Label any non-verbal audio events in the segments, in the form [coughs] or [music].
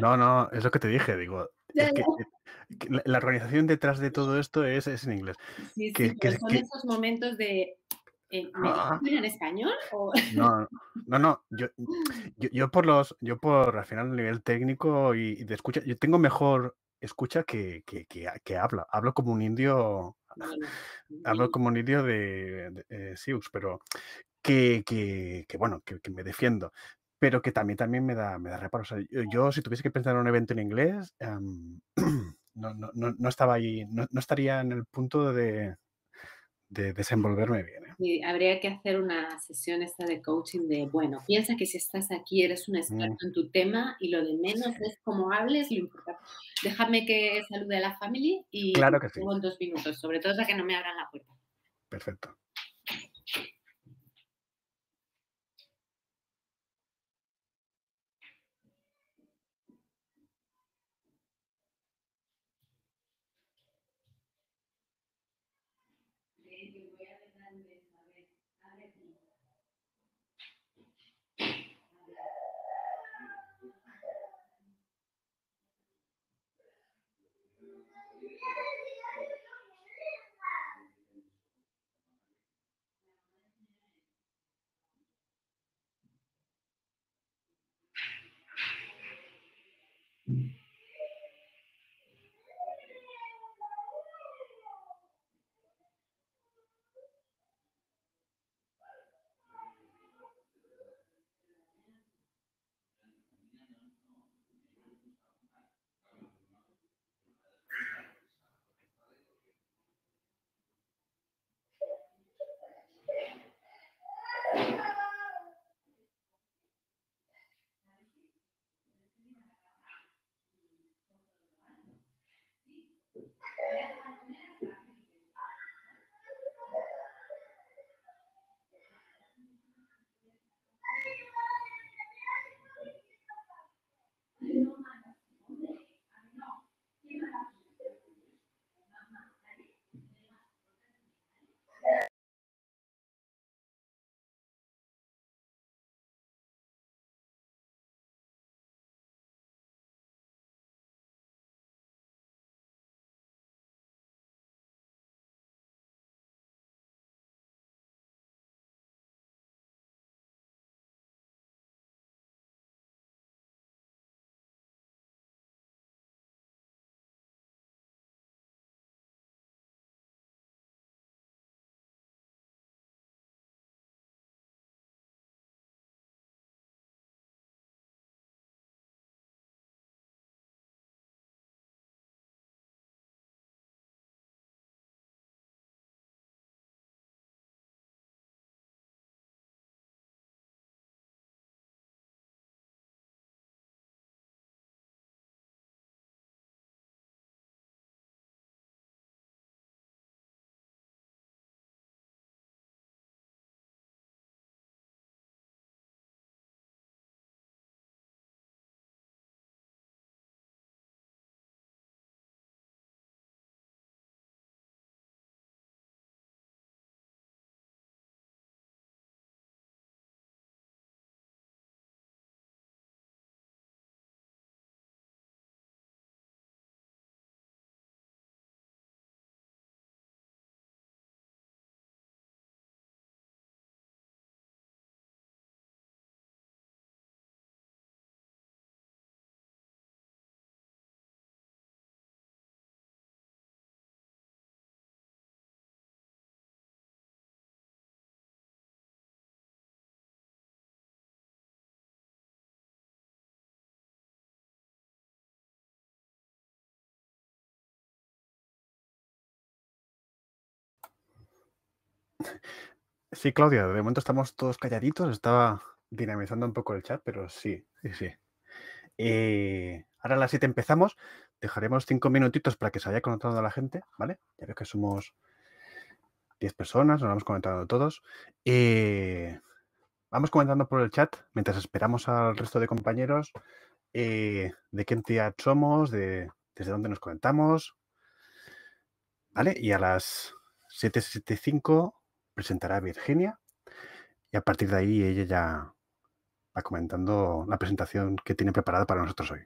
No, no, es lo que te dije, digo. Eh, la, organización detrás de todo esto es, en inglés. Sí, son esos momentos de. Eh, ¿Me ah, ah. en español? No, no, no [laughs] yo, por los, yo por al final nivel técnico y, de escucha, yo tengo mejor escucha que, que, habla. Hablo como un indio. Hablo como un indio de, eh, Sioux, de Siux, pero que, bueno, que, me defiendo pero que también, también me da, me da reparo. yo, si tuviese que pensar un evento en inglés, em, [clears throat] no, estaba ahí, no, estaría en el punto de, desenvolverme bien. ¿eh? habría que hacer una sesión esta de coaching de, bueno, piensa que si estás aquí eres un mm. experto en tu tema y lo de menos es cómo hables, lo importante. Déjame que salude a la familia y claro en dos minutos, sobre todo para que no me abran la puerta. Perfecto. Sí, Claudia, de momento estamos todos calladitos. Estaba dinamizando un poco el chat, pero sí, sí, sí. Eh, ahora a las 7 empezamos. Dejaremos 5 minutitos para que se haya conectando la gente, ¿vale? Ya veo que somos 10 personas, nos hemos comentado todos. Eh, vamos comentando por el chat mientras esperamos al resto de compañeros eh, de qué entidad somos, de desde dónde nos conectamos. ¿Vale? Y a las 7.75 presentará Virginia y a partir de ahí ella ya va comentando la presentación que tiene preparada para nosotros hoy.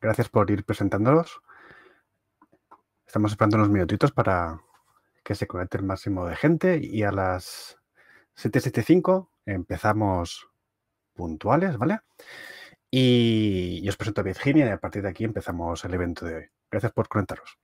Gracias por ir presentándolos. Estamos esperando unos minutitos para que se conecte el máximo de gente y a las 7.75 empezamos puntuales, ¿vale? Y, yo os presento a Virginia y a partir de aquí empezamos el evento de hoy. Gracias por conectaros.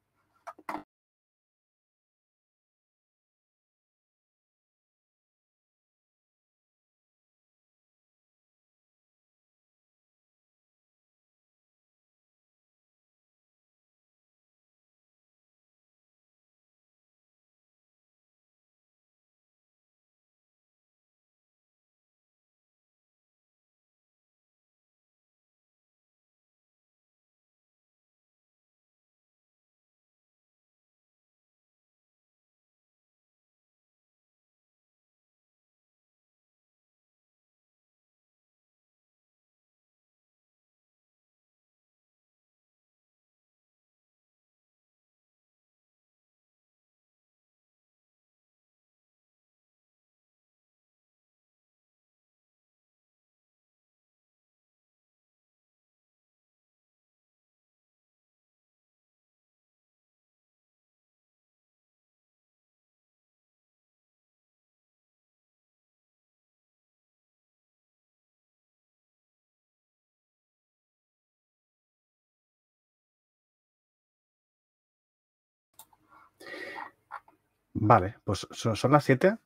Vale, pues son, las 7.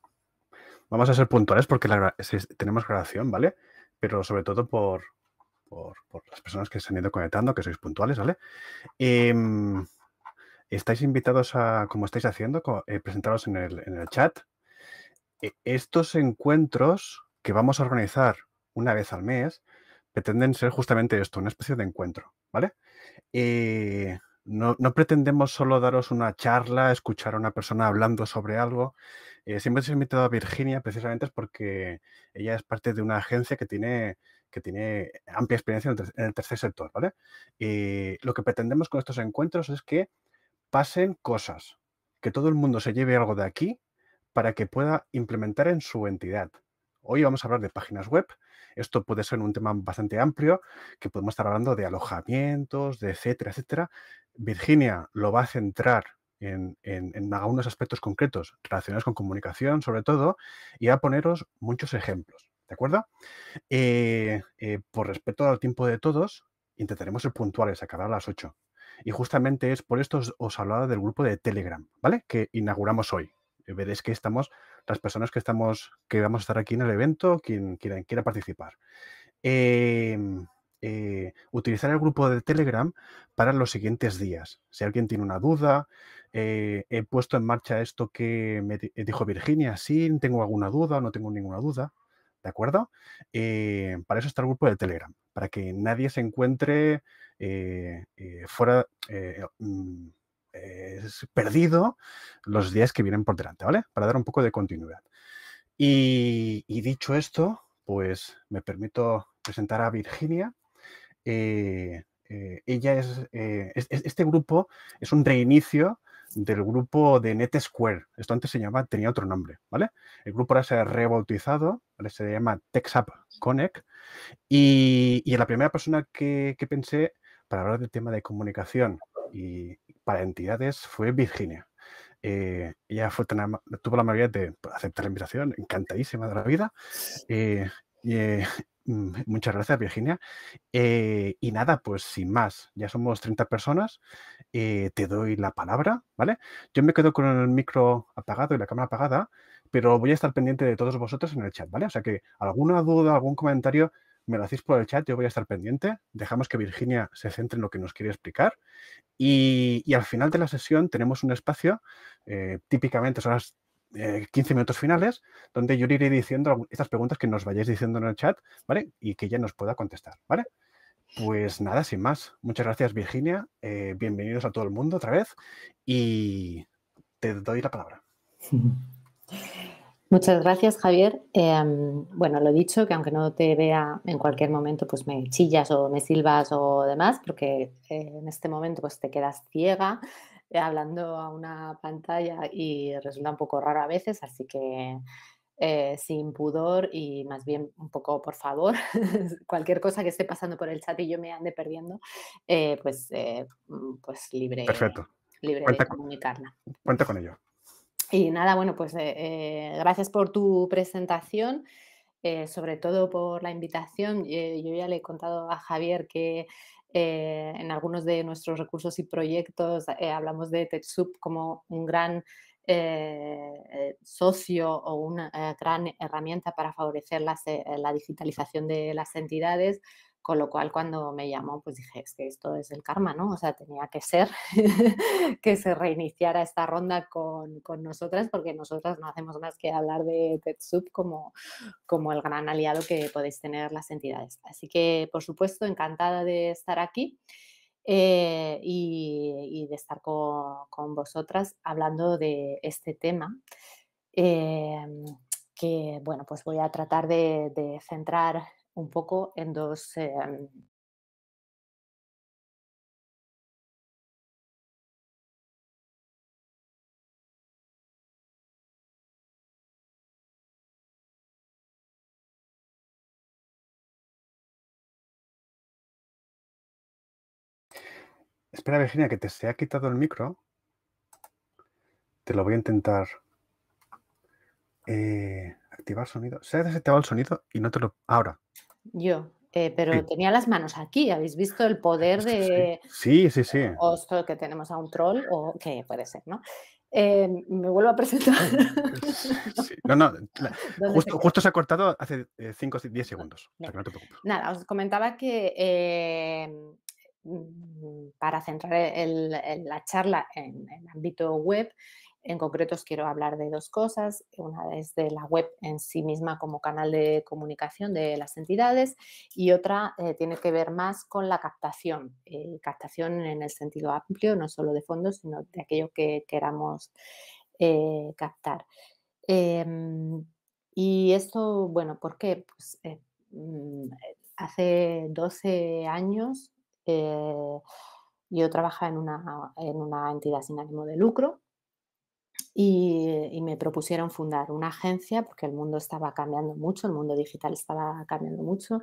Vamos a ser puntuales porque tenemos grabación, ¿vale? Pero sobre todo por, las personas que se han ido conectando, que sois puntuales, ¿vale? Em, estáis invitados a, como estáis haciendo, eh, presentaros en el, en el chat. E, estos encuentros que vamos a organizar una vez al mes pretenden ser justamente esto, una especie de encuentro, ¿vale? Eh, no, pretendemos solo daros una charla, escuchar a una persona hablando sobre algo. Eh, siempre os he invitado a Virginia precisamente es porque ella es parte de una agencia que tiene, que tiene amplia experiencia en el, tercer sector. ¿vale? Y eh, lo que pretendemos con estos encuentros es que pasen cosas, que todo el mundo se lleve algo de aquí para que pueda implementar en su entidad. Hoy vamos a hablar de páginas web. Esto puede ser un tema bastante amplio, que podemos estar hablando de alojamientos, de etcétera, etcétera. Virginia lo va a centrar en, algunos aspectos concretos relacionados con comunicación, sobre todo, y a poneros muchos ejemplos. ¿De acuerdo? Eh, eh, por respeto al tiempo de todos, intentaremos ser puntuales, acabar a las 8. Y justamente es por esto os, os hablaba del grupo de Telegram, ¿vale? Que inauguramos hoy. Eh, veréis que estamos, las personas que estamos, que vamos a estar aquí en el evento, quien, quien quiera participar. Eh, utilizar el grupo de Telegram para los siguientes días. Si alguien tiene una duda, eh, he puesto en marcha esto que me dijo Virginia, si tengo alguna duda, no tengo ninguna duda, ¿de acuerdo? Eh, para eso está el grupo de Telegram, para que nadie se encuentre fuera... Mm, perdido los días que vienen por delante, ¿vale? Para dar un poco de continuidad. y dicho esto, pues me permito presentar a Virginia, eh, eh, ella eh, es, este grupo es un reinicio del grupo de NetSquare. Esto antes se llamaba, tenía otro nombre, ¿vale? El grupo ahora se ha rebautizado, se llama TechSap Connect. Y, y, la primera persona que, que pensé para hablar del tema de comunicación y para entidades fue Virginia. ella fue tuvo la amabilidad de aceptar la invitación, encantadísima de la vida. Eh, Mm, muchas gracias, Virginia. Eh, y nada, pues sin más, ya somos 30 personas. Eh, te doy la palabra, ¿vale? Yo me quedo con el micro apagado y la cámara apagada, pero voy a estar pendiente de todos vosotros en el chat, ¿vale? O sea que alguna duda, algún comentario, me lo hacéis por el chat, yo voy a estar pendiente. Dejamos que Virginia se centre en lo que nos quiere explicar. Y, al final de la sesión tenemos un espacio, eh, típicamente son las 15 eh, minutos finales, donde yo le iré diciendo estas preguntas que nos vayáis diciendo en el chat, ¿vale? Y que ella nos pueda contestar, ¿vale? Pues nada, sin más. Muchas gracias, Virginia. Eh, bienvenidos a todo el mundo otra vez. Y te doy la palabra. [laughs] Muchas gracias, Javier. Em, bueno, lo he dicho, que aunque no te vea en cualquier momento, pues me chillas o me silbas o demás, porque eh, en este momento pues te quedas ciega hablando a una pantalla y resulta un poco raro a veces, así que eh, sin pudor y más bien un poco por favor, [laughs] cualquier cosa que esté pasando por el chat y yo me ande perdiendo, eh, pues, eh, mm, pues libre, Perfecto. libre de comunicarla. Cuenta con ello. Y nada, bueno, pues gracias por tu presentación. sobre todo por la invitación. yo ya le he contado a Javier que eh, en algunos de nuestros recursos y proyectos eh, hablamos de TechSoup como un gran eh, socio o una gran herramienta para favorecer la digitalización de las entidades. Con lo cual, cuando me llamó, pues dije, es que esto es el karma, ¿no? O sea, tenía que ser [laughs] que se reiniciara esta ronda con, nosotras, porque nosotras no hacemos más que hablar de TETSUB como, como el gran aliado que podéis tener las entidades. Así que, por supuesto, encantada de estar aquí. Eh, y, de estar con, vosotras hablando de este tema. Eh, que bueno, pues voy a tratar de centrar un poco en dos, eh, Espera, Virginia, que te se ha quitado el micro. Te lo voy a intentar eh, activar sonido. Se ha desactivado el sonido y no te lo. Ahora yo, eh, pero tenía las manos aquí. ¿Habéis visto el poder de. Sí, sí, sí. O que tenemos a un troll, o que puede ser, ¿no? Eh, me vuelvo a presentar. [laughs] [laughs] No, no, justo, se ha cortado hace 5 eh, o 10 segundos. Nada, os comentaba que mm, para centrar la charla en el ámbito web, en concreto os quiero hablar de dos cosas. Una es de la web en sí misma como canal de comunicación de las entidades y otra eh, tiene que ver más con la captación. Eh, captación en el sentido amplio, no solo de fondos, sino de aquello que queramos eh, captar. Em, y esto, bueno, ¿por qué? Pues, mm, hace 12 años yo trabajaba en en una entidad sin ánimo de lucro eh, y, me propusieron fundar una agencia porque el mundo estaba cambiando mucho, el mundo digital estaba cambiando mucho.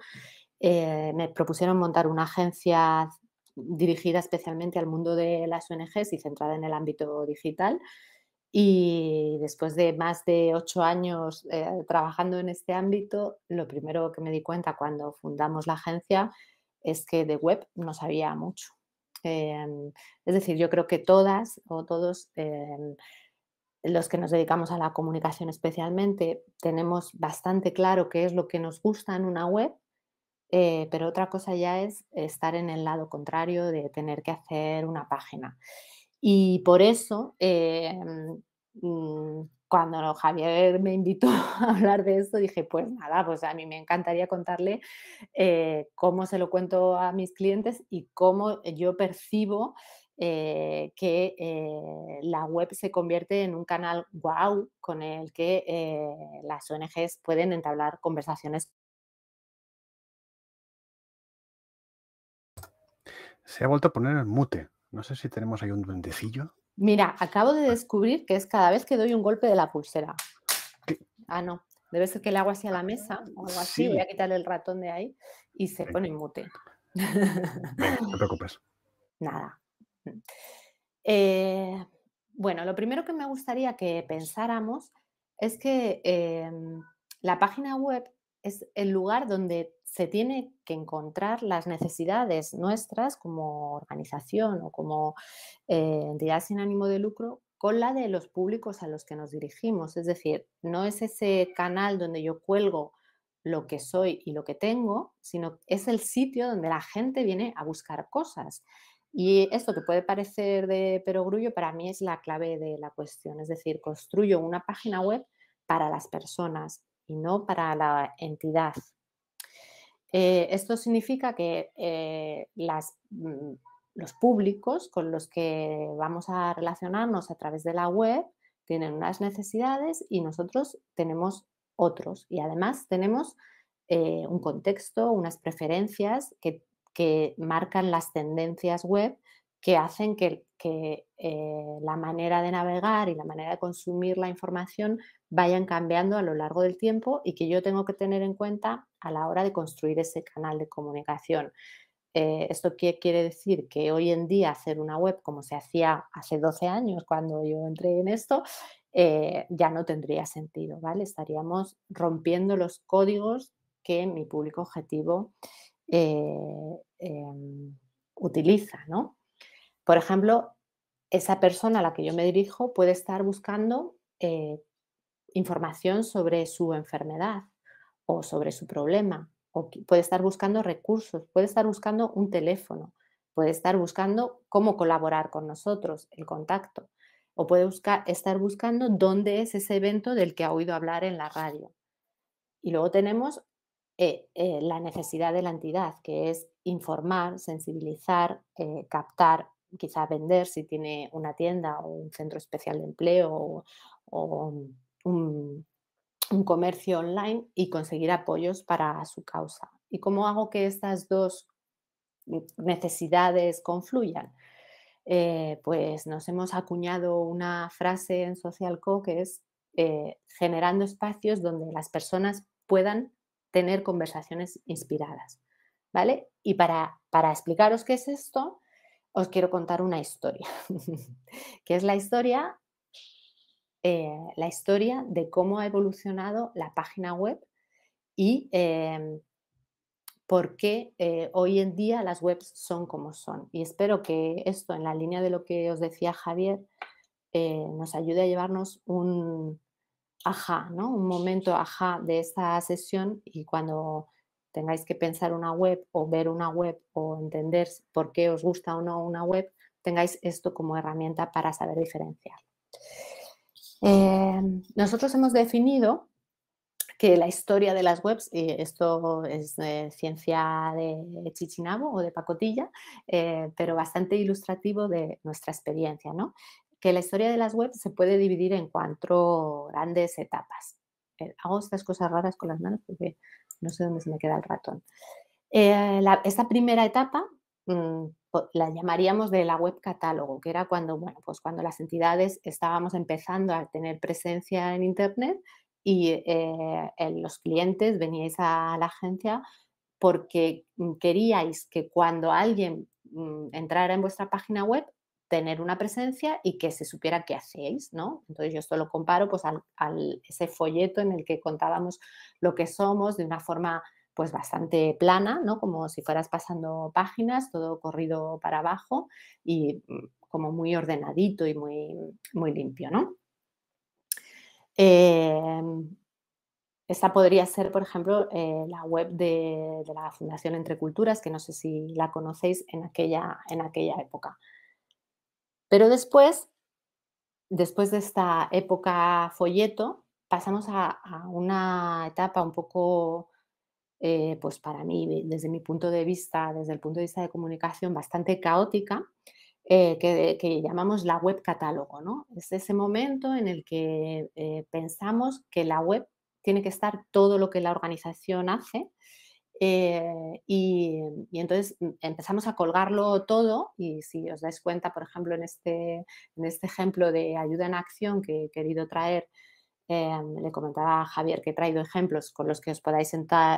Eh, me propusieron montar una agencia dirigida especialmente al mundo de las ONGs y centrada en el ámbito digital. Y después de más de ocho años eh, trabajando en este ámbito, lo primero que me di cuenta cuando fundamos la agencia es que de web no sabía mucho. Em, es decir, yo creo que todas o todos em, los que nos dedicamos a la comunicación especialmente, tenemos bastante claro qué es lo que nos gusta en una web, eh, pero otra cosa ya es estar en el lado contrario de tener que hacer una página. Y por eso, eh, mm, cuando Javier me invitó [laughs] a hablar de esto, dije, pues nada, pues a mí me encantaría contarle eh, cómo se lo cuento a mis clientes y cómo yo percibo eh, que eh, la web se convierte en un canal wow con el que eh, las ONGs pueden entablar conversaciones. Se ha vuelto a poner el mute. No sé si tenemos ahí un duendecillo. Mira, acabo de ah. descubrir que es cada vez que doy un golpe de la pulsera. Ah, no. Debe ser que le hago así a la mesa o algo así. Voy a quitar el ratón de ahí y se pone en mute. no te preocupes. [laughs] Nada. Eh, bueno, lo primero que me gustaría que pensáramos es que em, la página web es el lugar donde se tiene que encontrar las necesidades nuestras como organización o como eh, entidad sin ánimo de lucro con la de los públicos a los que nos dirigimos. Es decir, no es ese canal donde yo cuelgo lo que soy y lo que tengo, sino es el sitio donde la gente viene a buscar cosas. Y esto que puede parecer de perogrullo, para mí es la clave de la cuestión. Es decir, construyo una página web para las personas y no para la entidad. Eh, esto significa que eh, mm, los públicos con los que vamos a relacionarnos a través de la web tienen unas necesidades y nosotros tenemos otros. Y además tenemos eh, un contexto, unas preferencias que que marcan las tendencias web que hacen que, eh, la manera de navegar y la manera de consumir la información vayan cambiando a lo largo del tiempo y que yo tengo que tener en cuenta a la hora de construir ese canal de comunicación. Eh, ¿Esto quiere decir? Que hoy en día hacer una web como se hacía hace 12 años cuando yo entré en esto, eh, ya no tendría sentido, ¿vale? Estaríamos rompiendo los códigos que mi público objetivo eh, em, utiliza, Por ejemplo, esa persona a la que yo me dirijo puede estar buscando eh, información sobre su enfermedad o sobre su problema, o puede estar buscando recursos, puede estar buscando un teléfono, puede estar buscando cómo colaborar con nosotros, el contacto, o puede buscar, estar buscando dónde es ese evento del que ha oído hablar en la radio. Y luego tenemos eh, eh, la necesidad de la entidad, que es informar, sensibilizar, eh, captar, quizá vender si tiene una tienda o un centro especial de empleo o, un, comercio online y conseguir apoyos para su causa. ¿Y cómo hago que estas dos necesidades confluyan? pues nos hemos acuñado una frase en Social Co que es generando espacios donde las personas puedan tener conversaciones inspiradas, ¿vale? Y para, explicaros qué es esto, os quiero contar una historia, [laughs] que es la historia, eh, la historia de cómo ha evolucionado la página web y em, por qué eh, hoy en día las webs son como son. Y espero que esto, en la línea de lo que os decía Javier, eh, nos ayude a llevarnos un, ajá, ¿no? Un momento ajá de esta sesión y cuando tengáis que pensar una web o ver una web o entender por qué os gusta o no una web, tengáis esto como herramienta para saber diferenciar. Em, nosotros hemos definido que la historia de las webs, y esto es ciencia de Chichinabo o de Pacotilla, eh, pero bastante ilustrativo de nuestra experiencia, ¿no? que la historia de las webs se puede dividir en cuatro grandes etapas. Eh, hago estas cosas raras con las manos porque no sé dónde se me queda el ratón. Eh, esta primera etapa mm, la llamaríamos de la web catálogo, que era cuando, bueno, pues cuando las entidades estábamos empezando a tener presencia en Internet y eh, los clientes veníais a la agencia porque mm, queríais que cuando alguien mm, entrara en vuestra página web tener una presencia y que se supiera qué hacéis, Entonces yo esto lo comparo pues al, ese folleto en el que contábamos lo que somos de una forma pues bastante plana, Como si fueras pasando páginas, todo corrido para abajo y mm, como muy ordenadito y muy, limpio, em, esta podría ser, por ejemplo, eh, la web de, de, la Fundación Entre Culturas, que no sé si la conocéis en aquella, en aquella época. Pero después, después de esta época folleto, pasamos a, una etapa un poco, eh, pues para mí, desde mi punto de vista, desde el punto de vista de comunicación, bastante caótica, eh, que, llamamos la web catálogo. ¿no? Es ese momento en el que eh, pensamos que la web tiene que estar todo lo que la organización hace eh, y, entonces mm, empezamos a colgarlo todo y si os dais cuenta, por ejemplo, en este, en este ejemplo de ayuda en acción que he querido traer, eh, le comentaba a Javier que he traído ejemplos con los que os podáis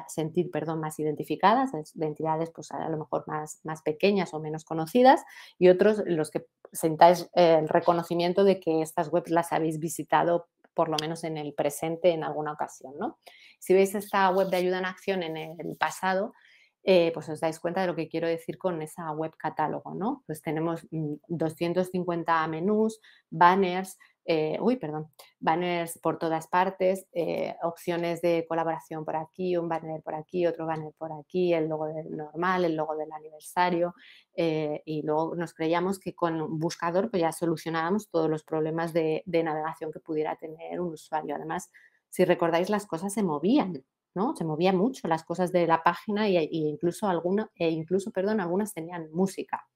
sentir perdón, más identificadas, de entidades pues, a lo mejor más, más pequeñas o menos conocidas, y otros los que sentáis eh, el reconocimiento de que estas webs las habéis visitado por lo menos en el presente en alguna ocasión. ¿no? Si veis esta web de ayuda en acción en el pasado, eh, pues os dais cuenta de lo que quiero decir con esa web catálogo, ¿no? Pues tenemos 250 mm, menús, banners, eh, uy, perdón, banners por todas partes, eh, opciones de colaboración por aquí, un banner por aquí, otro banner por aquí, el logo del normal, el logo del aniversario, eh, y luego nos creíamos que con un buscador pues ya solucionábamos todos los problemas de, navegación que pudiera tener un usuario. Además, si recordáis, las cosas se movían. ¿no? Se movían mucho las cosas de la página y, e incluso, e incluso perdón, algunas tenían música.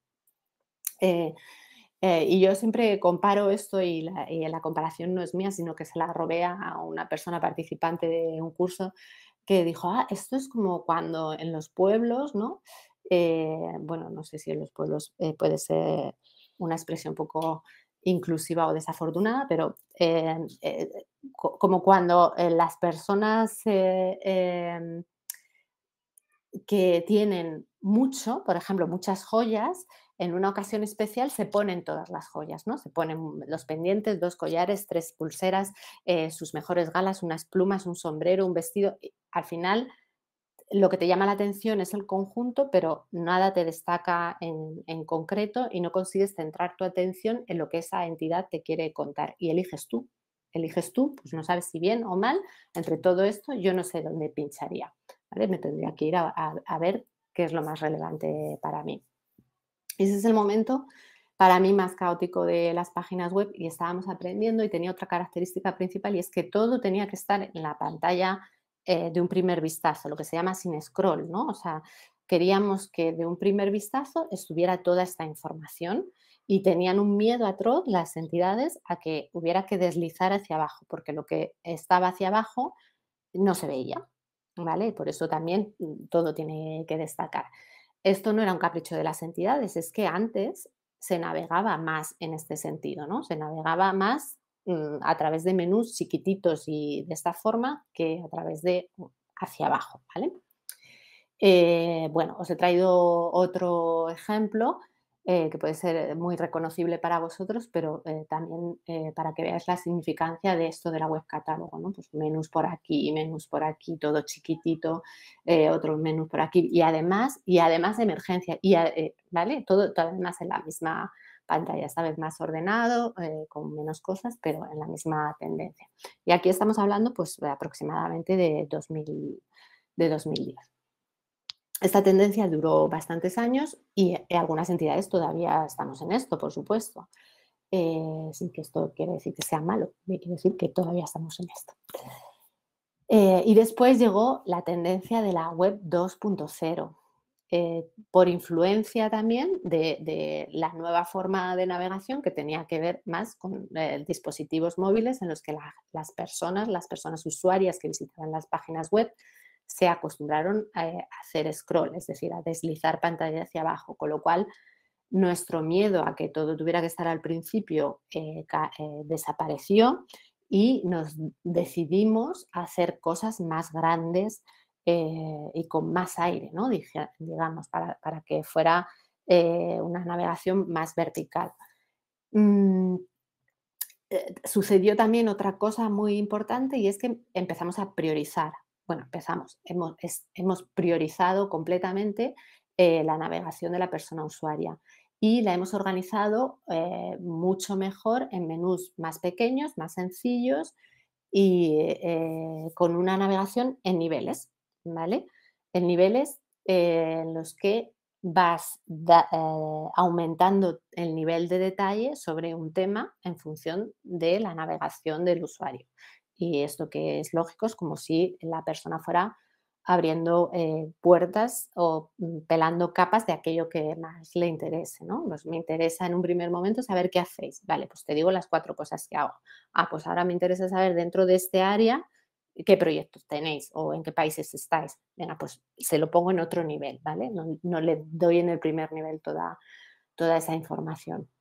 Eh, y yo siempre comparo esto y la, comparación no es mía, sino que se la robé a una persona participante de un curso que dijo, ah, esto es como cuando en los pueblos, ¿no? Eh, bueno, no sé si en los pueblos eh, puede ser una expresión un poco inclusiva o desafortunada, pero como cuando las personas em, que tienen mucho, por ejemplo, muchas joyas, en una ocasión especial se ponen todas las joyas, ¿no? Se ponen los pendientes, dos collares, tres pulseras, eh, sus mejores galas, unas plumas, un sombrero, un vestido. Al final, lo que te llama la atención es el conjunto, pero nada te destaca en, concreto y no consigues centrar tu atención en lo que esa entidad te quiere contar y eliges tú eliges tú, pues no sabes si bien o mal, entre todo esto yo no sé dónde pincharía, Me tendría que ir a, ver qué es lo más relevante para mí. Ese es el momento para mí más caótico de las páginas web y estábamos aprendiendo y tenía otra característica principal y es que todo tenía que estar en la pantalla eh, de un primer vistazo, lo que se llama sin scroll, ¿no? O sea, queríamos que de un primer vistazo estuviera toda esta información y tenían un miedo atroz las entidades a que hubiera que deslizar hacia abajo, porque lo que estaba hacia abajo no se veía, ¿vale? Por eso también mm, todo tiene que destacar esto no era un capricho de las entidades, es que antes se navegaba más en este sentido, ¿no? Se navegaba más mm, a través de menús chiquititos y de esta forma que a través de mm, hacia abajo, ¿vale? Eh, bueno, os he traído otro ejemplo eh, que puede ser eh, muy reconocible para vosotros, pero eh, también para que veáis la significancia de esto de la web catálogo, ¿no? Pues menús por aquí, menús por aquí, todo chiquitito, otro menús por aquí y además, y además emergencia, y, ¿vale? Todo, además en la misma pantalla, esta vez más ordenado, con menos cosas, pero en la misma tendencia. Y aquí estamos hablando pues aproximadamente de, 2000, de 2010. Esta tendencia duró bastantes años y eh, algunas entidades todavía estamos en esto, por supuesto. Eh, sin que esto quiere decir que sea malo, quiere decir que todavía estamos en esto. Eh, y después llegó la tendencia de la web 2.0, por influencia también de, la nueva forma de navegación que tenía que ver más con dispositivos móviles en los que las personas, las personas usuarias que visitaban las páginas web, se acostumbraron eh, a, hacer scroll, es decir, a deslizar pantalla hacia abajo, con lo cual nuestro miedo a que todo tuviera que estar al principio eh, eh, desapareció y nos decidimos a hacer cosas más grandes y con más aire, ¿no? digamos, para, que fuera una navegación más vertical. Mm, sucedió también otra cosa muy importante y es que empezamos a priorizar, bueno, empezamos, hemos, priorizado completamente eh, la navegación de la persona usuaria y la hemos organizado eh, mucho mejor en menús más pequeños, más sencillos y eh, con una navegación en niveles, ¿vale? En niveles en los que vas aumentando el nivel de detalle sobre un tema en función de la navegación del usuario. Y esto que es lógico es como si la persona fuera abriendo eh, puertas o mm, pelando capas de aquello que más le interese, ¿no? Pues me interesa en un primer momento saber qué hacéis. Vale, pues te digo las cuatro cosas que hago. Ah, pues ahora me interesa saber dentro de este área qué proyectos tenéis o en qué países estáis. Venga, pues se lo pongo en otro nivel, ¿vale? No, no le doy en el primer nivel toda, toda esa información.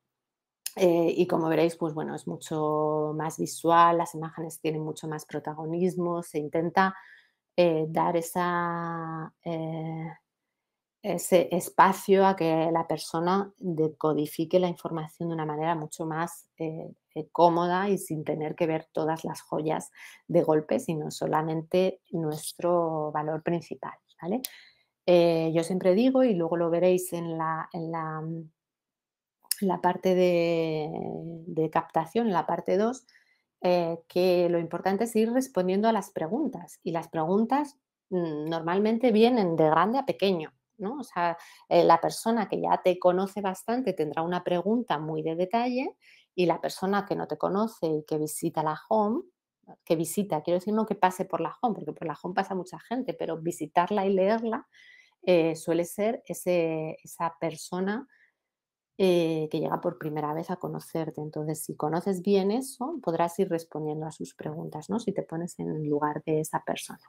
Eh, y como veréis, pues bueno, es mucho más visual, las imágenes tienen mucho más protagonismo, se intenta eh, dar esa, eh, ese espacio a que la persona decodifique la información de una manera mucho más cómoda y sin tener que ver todas las joyas de golpe, sino solamente nuestro valor principal. ¿vale? yo siempre digo, y luego lo veréis en en la mm, la parte de, captación, la parte 2, eh, que lo importante es ir respondiendo a las preguntas. Y las preguntas mm, normalmente vienen de grande a pequeño. ¿no? O sea, eh, la persona que ya te conoce bastante tendrá una pregunta muy de detalle y la persona que no te conoce y que visita la home, que visita, quiero decir no que pase por la home, porque por la home pasa mucha gente, pero visitarla y leerla eh, suele ser esa persona eh, que llega por primera vez a conocerte. Entonces, si conoces bien eso, podrás ir respondiendo a sus preguntas, ¿no? Si te pones en el lugar de esa persona.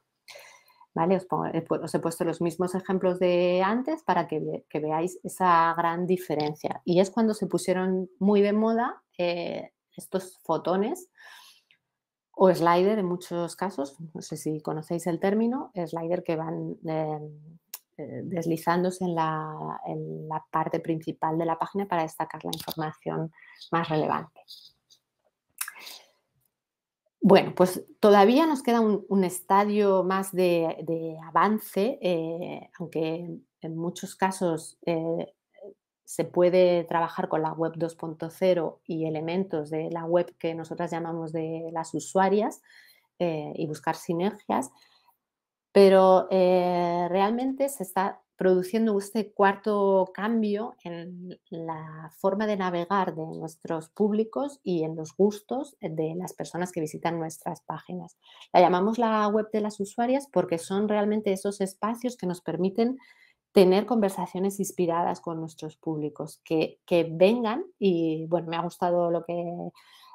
¿Vale? Eh, os, he puesto los mismos ejemplos de antes para que, veáis esa gran diferencia. Y es cuando se pusieron muy de moda eh, estos fotones o slider en muchos casos, no sé si conocéis el término, slider que van em, eh, deslizándose en la, parte principal de la página para destacar la información más relevante. Bueno, pues todavía nos queda un, estadio más de, avance, eh, aunque en muchos casos eh, se puede trabajar con la web 2.0 y elementos de la web que nosotras llamamos de las usuarias y buscar sinergias. Pero eh, realmente se está produciendo este cuarto cambio en la forma de navegar de nuestros públicos y en los gustos de las personas que visitan nuestras páginas. La llamamos la web de las usuarias porque son realmente esos espacios que nos permiten tener conversaciones inspiradas con nuestros públicos, que, vengan y bueno, me ha gustado lo que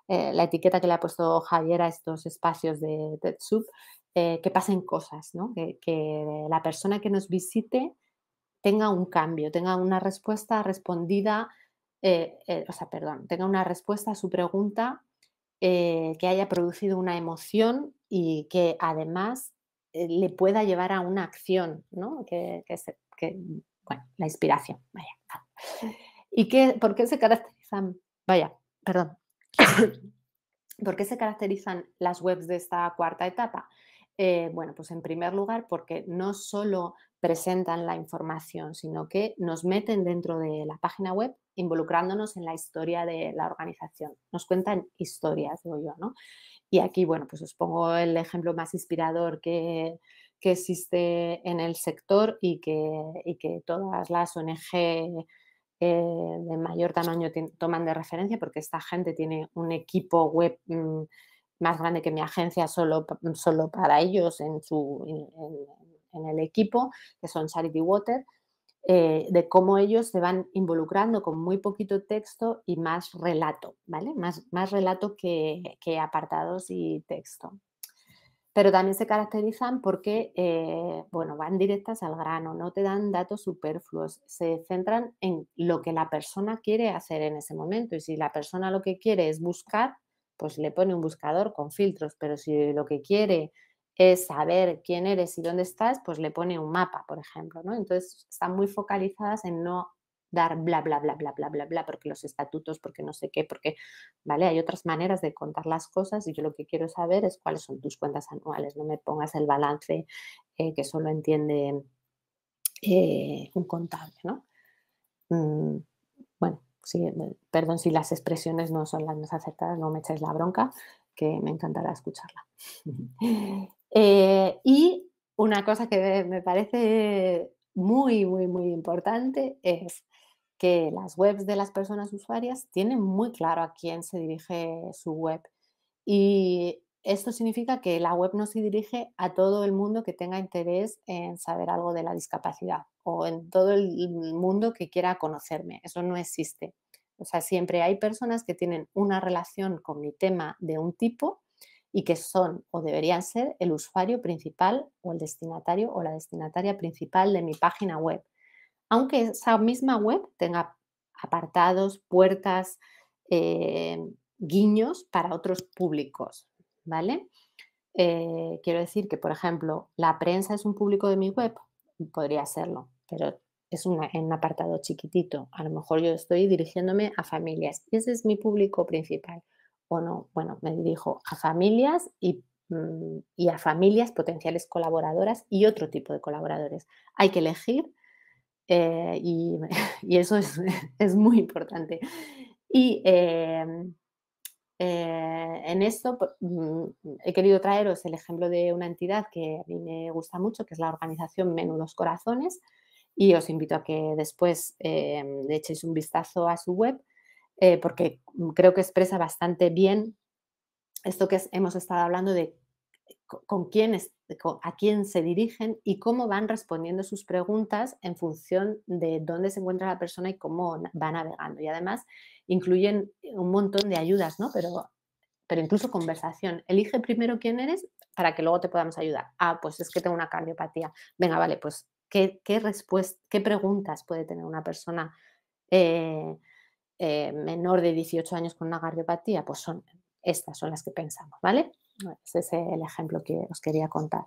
eh, la etiqueta que le ha puesto Javier a estos espacios de Tedsoup. Eh, que pasen cosas, ¿no? que, la persona que nos visite tenga un cambio, tenga una respuesta respondida, eh, eh, o sea, perdón, tenga una respuesta a su pregunta que haya producido una emoción y que además le pueda llevar a una acción, ¿no? que, bueno, la inspiración, vaya. ¿Y por qué se caracterizan, vaya, perdón, [coughs] por qué se caracterizan las webs de esta cuarta etapa? Eh, bueno, pues en primer lugar porque no solo presentan la información, sino que nos meten dentro de la página web involucrándonos en la historia de la organización. Nos cuentan historias, digo yo, Y aquí, bueno, pues os pongo el ejemplo más inspirador que, existe en el sector y que, que todas las ONG eh, de mayor tamaño toman de referencia porque esta gente tiene un equipo web mm, más grande que mi agencia solo, solo para ellos en, su, en, el equipo, que son Charity Water, eh, de cómo ellos se van involucrando con muy poquito texto y más relato, ¿vale? Más, más relato que, apartados y texto. Pero también se caracterizan porque, eh, bueno, van directas al grano, no te dan datos superfluos, se centran en lo que la persona quiere hacer en ese momento y si la persona lo que quiere es buscar, pues le pone un buscador con filtros, pero si lo que quiere es saber quién eres y dónde estás, pues le pone un mapa, por ejemplo, ¿no? Entonces están muy focalizadas en no dar bla, bla, bla, bla, bla, bla, bla, porque los estatutos, porque no sé qué, porque, ¿vale? Hay otras maneras de contar las cosas y yo lo que quiero saber es cuáles son tus cuentas anuales, no me pongas el balance eh, que solo entiende eh, un contable, ¿no? Mm, bueno, eh, perdón si las expresiones no son las más acertadas, no me echéis la bronca, que me encantará escucharla. [laughs] Eh, y una cosa que me parece muy, muy, muy importante es que las webs de las personas usuarias tienen muy claro a quién se dirige su web. Esto significa que la web no se dirige a todo el mundo que tenga interés en saber algo de la discapacidad o en todo el mundo que quiera conocerme. Eso no existe. O sea, siempre hay personas que tienen una relación con mi tema de un tipo y que son o deberían ser el usuario principal o el destinatario o la destinataria principal de mi página web. Aunque esa misma web tenga apartados, puertas, eh, guiños para otros públicos. ¿vale? Eh, quiero decir que, por ejemplo, la prensa es un público de mi web, podría serlo, pero es un apartado chiquitito. A lo mejor yo estoy dirigiéndome a familias. Ese es mi público principal. O no, bueno, me dirijo a familias y, mm, a familias potenciales colaboradoras y otro tipo de colaboradores. Hay que elegir eh, [laughs] y, eso [laughs] es, muy importante. Y em, eh, en esto mm, he querido traeros el ejemplo de una entidad que a mí me gusta mucho, que es la organización Menudos Corazones, y os invito a que después eh, echéis un vistazo a su web, eh, porque creo que expresa bastante bien esto que hemos estado hablando de con quiénes, a quién se dirigen y cómo van respondiendo sus preguntas en función de dónde se encuentra la persona y cómo va navegando. Y además incluyen eh, un montón de ayudas, ¿no? Pero, pero incluso conversación. Elige primero quién eres para que luego te podamos ayudar. Ah, pues es que tengo una cardiopatía. Venga, vale, pues qué, qué preguntas puede tener una persona eh, eh, menor de 18 años con una cardiopatía. Pues son estas, son las que pensamos, ¿vale? ese es el ejemplo que os quería contar.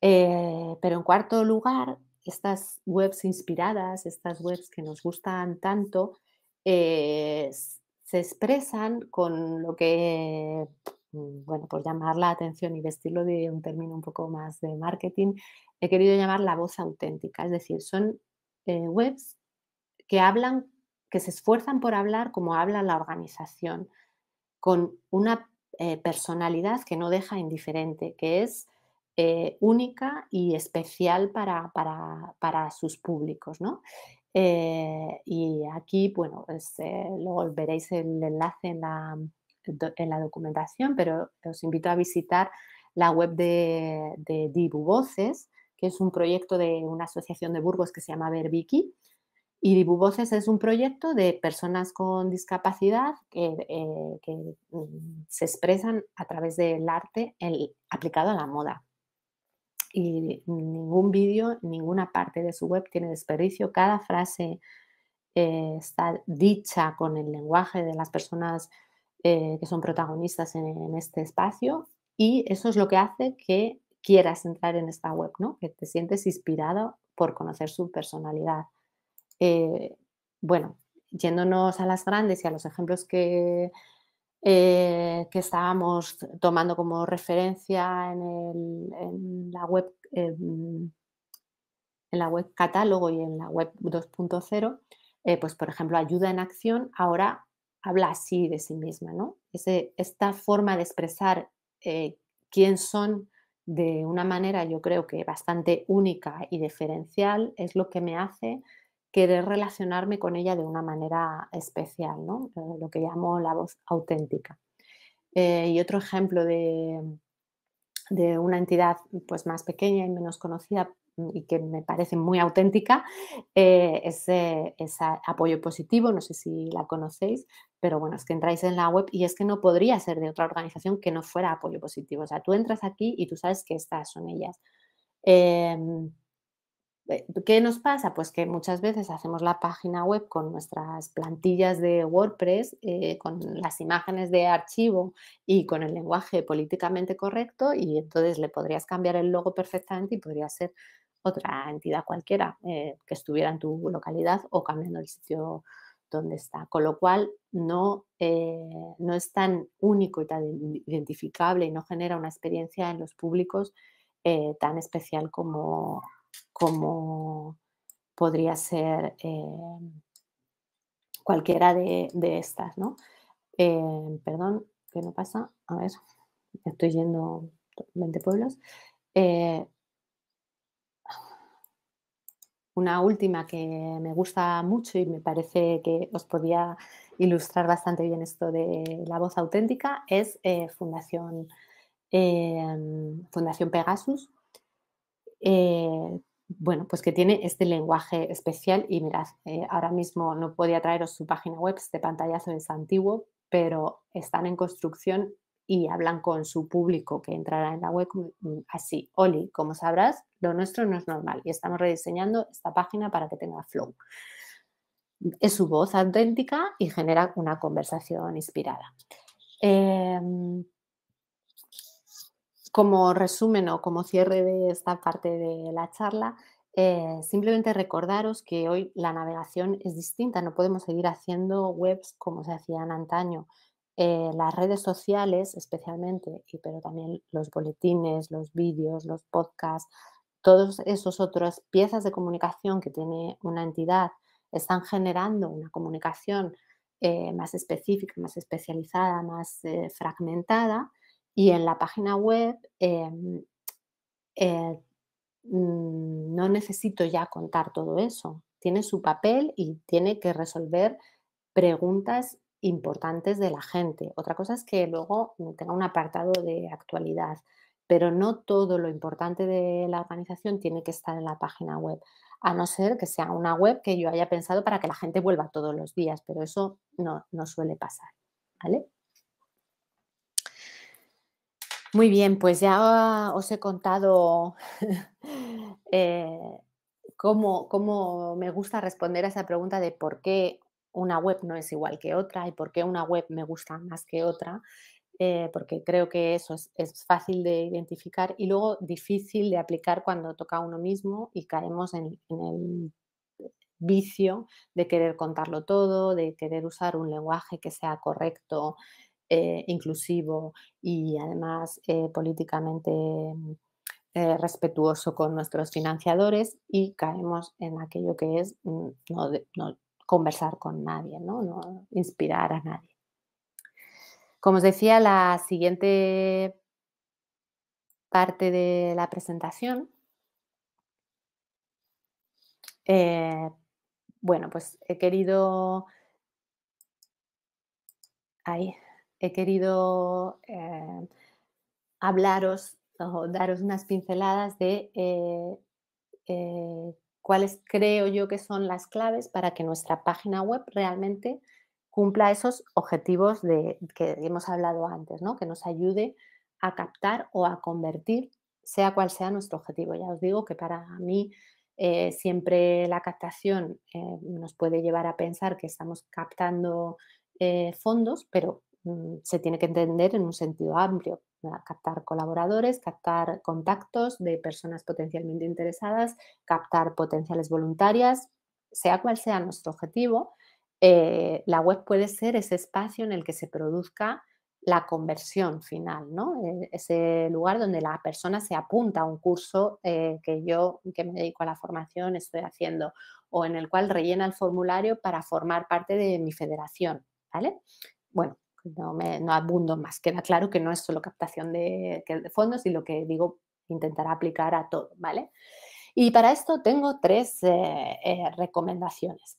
Eh, pero en cuarto lugar, estas webs inspiradas, estas webs que nos gustan tanto, eh, se expresan con lo que, mm, bueno, por llamar la atención y vestirlo de un término un poco más de marketing, he querido llamar la voz auténtica. Es decir, son eh, webs que hablan, que se esfuerzan por hablar como habla la organización, con una eh, personalidad que no deja indiferente, que es eh, única y especial para, sus públicos. ¿no? Eh, y aquí, bueno, pues, luego veréis el enlace en la, documentación, pero os invito a visitar la web de, de Dibu Voces, que es un proyecto de una asociación de Burgos que se llama Verbiki, y voces es un proyecto de personas con discapacidad que, eh, mm, se expresan a través del arte aplicado a la moda. Y ningún vídeo, ninguna parte de su web tiene desperdicio. Cada frase eh, está dicha con el lenguaje de las personas eh, que son protagonistas en, este espacio. Y eso es lo que hace que quieras entrar en esta web, ¿no? que te sientes inspirado por conocer su personalidad. Eh, bueno, yéndonos a las grandes y a los ejemplos que, eh, que estábamos tomando como referencia en, la web. Em, en la web catálogo y en la web 2.0, eh, pues por ejemplo, ayuda en acción ahora habla así de sí misma, ¿no? esta forma de expresar quién son de una manera, yo creo que bastante única y diferencial, es lo que me hace querer relacionarme con ella de una manera especial, eh, lo que llamo la voz auténtica. Eh, y otro ejemplo de, una entidad pues, más pequeña y menos conocida mm, y que me parece muy auténtica eh, es, es, apoyo positivo, no sé si la conocéis, pero bueno, es que entráis en la web y es que no podría ser de otra organización que no fuera apoyo positivo. O sea, tú entras aquí y tú sabes que estas son ellas. Em, eh, ¿Qué nos pasa? Pues que muchas veces hacemos la página web con nuestras plantillas de WordPress, eh, con las imágenes de archivo y con el lenguaje políticamente correcto y entonces le podrías cambiar el logo perfectamente y podría ser otra entidad cualquiera eh, que estuviera en tu localidad o cambiando el sitio donde está. Con lo cual no, no es tan único y tan identificable y no genera una experiencia en los públicos tan especial como como podría ser em, cualquiera de, estas, ¿no? Em, perdón, ¿qué no pasa? A ver, estoy yendo 20 pueblos. Eh, una última que me gusta mucho y me parece que os podía ilustrar bastante bien esto de la voz auténtica es eh, Fundación, em, Fundación Pegasus, eh, bueno, pues que tiene este lenguaje especial y mirad, eh, ahora mismo no podía traeros su página web, este pantallazo es antiguo, pero están en construcción y hablan con su público que entrará en la web mm, así. Oli, como sabrás, lo nuestro no es normal y estamos rediseñando esta página para que tenga flow. Es su voz auténtica y genera una conversación inspirada. Em, como resumen o como cierre de esta parte de la charla, eh, simplemente recordaros que hoy la navegación es distinta, no podemos seguir haciendo webs como se hacían antaño. Eh, las redes sociales especialmente, y, pero también los boletines, los vídeos, los podcasts, todas esas otras piezas de comunicación que tiene una entidad están generando una comunicación eh, más específica, más especializada, más fragmentada y en la página web em, eh, mm, no necesito ya contar todo eso. Tiene su papel y tiene que resolver preguntas importantes de la gente. Otra cosa es que luego tenga un apartado de actualidad, pero no todo lo importante de la organización tiene que estar en la página web, a no ser que sea una web que yo haya pensado para que la gente vuelva todos los días, pero eso no, no suele pasar. ¿Vale? Muy bien, pues ya os he contado [laughs] eh, cómo, me gusta responder a esa pregunta de por qué una web no es igual que otra y por qué una web me gusta más que otra, eh, porque creo que eso es, fácil de identificar y luego difícil de aplicar cuando toca a uno mismo y caemos en el vicio de querer contarlo todo, de querer usar un lenguaje que sea correcto eh, inclusivo y además eh, políticamente mm, eh, respetuoso con nuestros financiadores y caemos en aquello que es mm, no, conversar con nadie, ¿no? inspirar a nadie. Como os decía, la siguiente parte de la presentación bueno, pues he querido. Ahí he querido eh, hablaros o daros unas pinceladas de eh, eh, cuáles creo yo que son las claves para que nuestra página web realmente cumpla esos objetivos de, que hemos hablado antes, que nos ayude a captar o a convertir, sea cual sea nuestro objetivo. Ya os digo que para mí siempre la captación nos puede llevar a pensar que estamos captando fondos, pero Mm, se tiene que entender en un sentido amplio, captar colaboradores, captar contactos de personas potencialmente interesadas, captar potenciales voluntarias, sea cual sea nuestro objetivo, eh, la web puede ser ese espacio en el que se produzca la conversión final, ¿no? Eh, ese lugar donde la persona se apunta a un curso eh, que yo, que me dedico a la formación, estoy haciendo, o en el cual rellena el formulario para formar parte de mi federación, ¿vale? Bueno, no, me, abundo más. Queda claro que no es solo captación de, fondos y lo que digo intentar aplicar a todo, ¿vale? Y para esto tengo tres eh, eh, recomendaciones.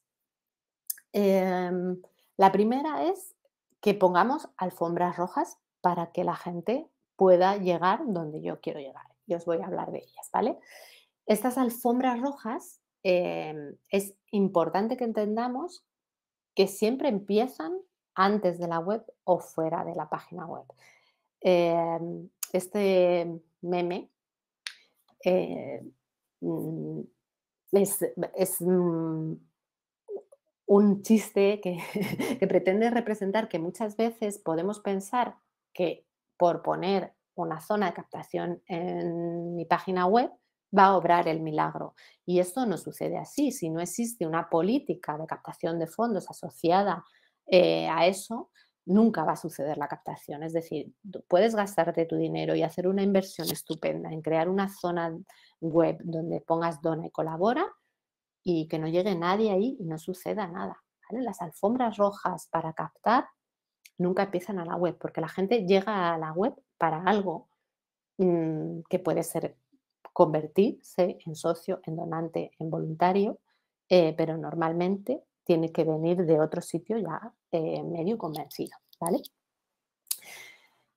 Em, la primera es que pongamos alfombras rojas para que la gente pueda llegar donde yo quiero llegar. Yo os voy a hablar de ellas, ¿vale? Estas alfombras rojas em, es importante que entendamos que siempre empiezan antes de la web o fuera de la página web. Em, este meme eh, mm, es, mm, un chiste que, [laughs] que, pretende representar que muchas veces podemos pensar que por poner una zona de captación en mi página web va a obrar el milagro. Y esto no sucede así. Si no existe una política de captación de fondos asociada eh, a eso, nunca va a suceder la captación. Es decir, puedes gastarte tu dinero y hacer una inversión estupenda en crear una zona web donde pongas dona y colabora y que no llegue nadie ahí y no suceda nada. Las alfombras rojas para captar nunca empiezan a la web porque la gente llega a la web para algo mm, que puede ser convertirse en socio, en donante, en voluntario, eh, pero normalmente tiene que venir de otro sitio ya eh, medio convencido, ¿vale?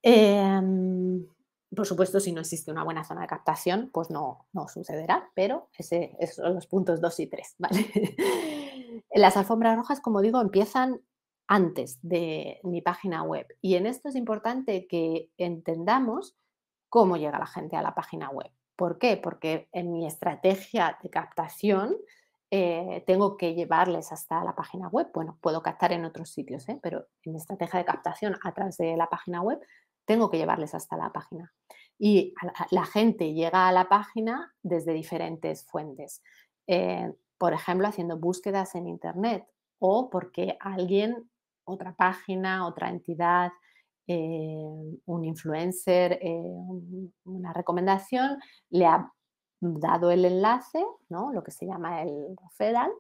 Em, por supuesto, si no existe una buena zona de captación, pues no, sucederá, pero ese, esos son los puntos 2 y 3, [laughs] ¿vale? Las alfombras rojas, como digo, empiezan antes de mi página web y en esto es importante que entendamos cómo llega la gente a la página web. ¿Por qué? Porque en mi estrategia de captación eh, tengo que llevarles hasta la página web. Bueno, puedo captar en otros sitios, ¿eh? pero en mi estrategia de captación a través de la página web, tengo que llevarles hasta la página. Y la, gente llega a la página desde diferentes fuentes. Eh, por ejemplo, haciendo búsquedas en Internet o porque alguien, otra página, otra entidad, un influencer, una recomendación, le ha dado el enlace, lo que se llama el referral,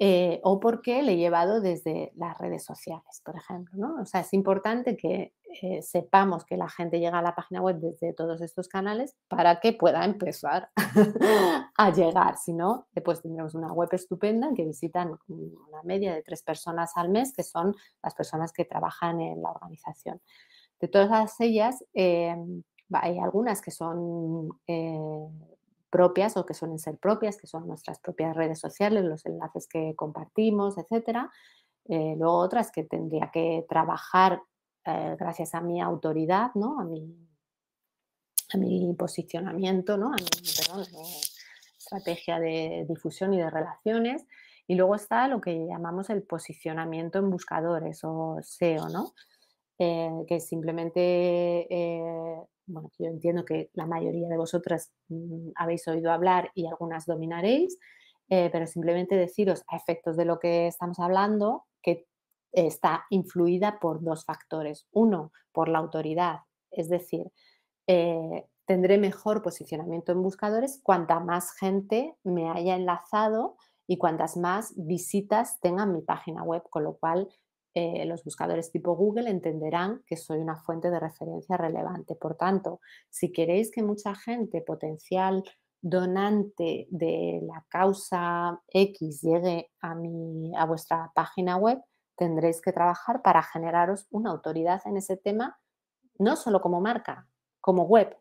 eh, o porque le he llevado desde las redes sociales, por ejemplo. O sea, es importante que eh, sepamos que la gente llega a la página web desde todos estos canales para que pueda empezar [laughs] a llegar. Si no, después tendremos una web estupenda que visitan una media de tres personas al mes, que son las personas que trabajan en la organización. De todas ellas, eh, hay algunas que son propias o que suelen ser propias, que son nuestras propias redes sociales, los enlaces que compartimos, etc. Eh, luego otras que tendría que trabajar eh, gracias a mi autoridad, ¿no? a, mi, posicionamiento, ¿no? a mi, a estrategia de difusión y de relaciones. Y luego está lo que llamamos el posicionamiento en buscadores o SEO, ¿no? Eh, que simplemente, eh, bueno, yo entiendo que la mayoría de vosotras mm, habéis oído hablar y algunas dominaréis, eh, pero simplemente deciros a efectos de lo que estamos hablando que está influida por dos factores. Uno, por la autoridad, es decir, tendré mejor posicionamiento en buscadores cuanta más gente me haya enlazado y cuantas más visitas tenga mi página web, con lo cual eh, los buscadores tipo Google entenderán que soy una fuente de referencia relevante. Por tanto, si queréis que mucha gente potencial donante de la causa X llegue a, mi, a vuestra página web, tendréis que trabajar para generaros una autoridad en ese tema, no solo como marca, como web,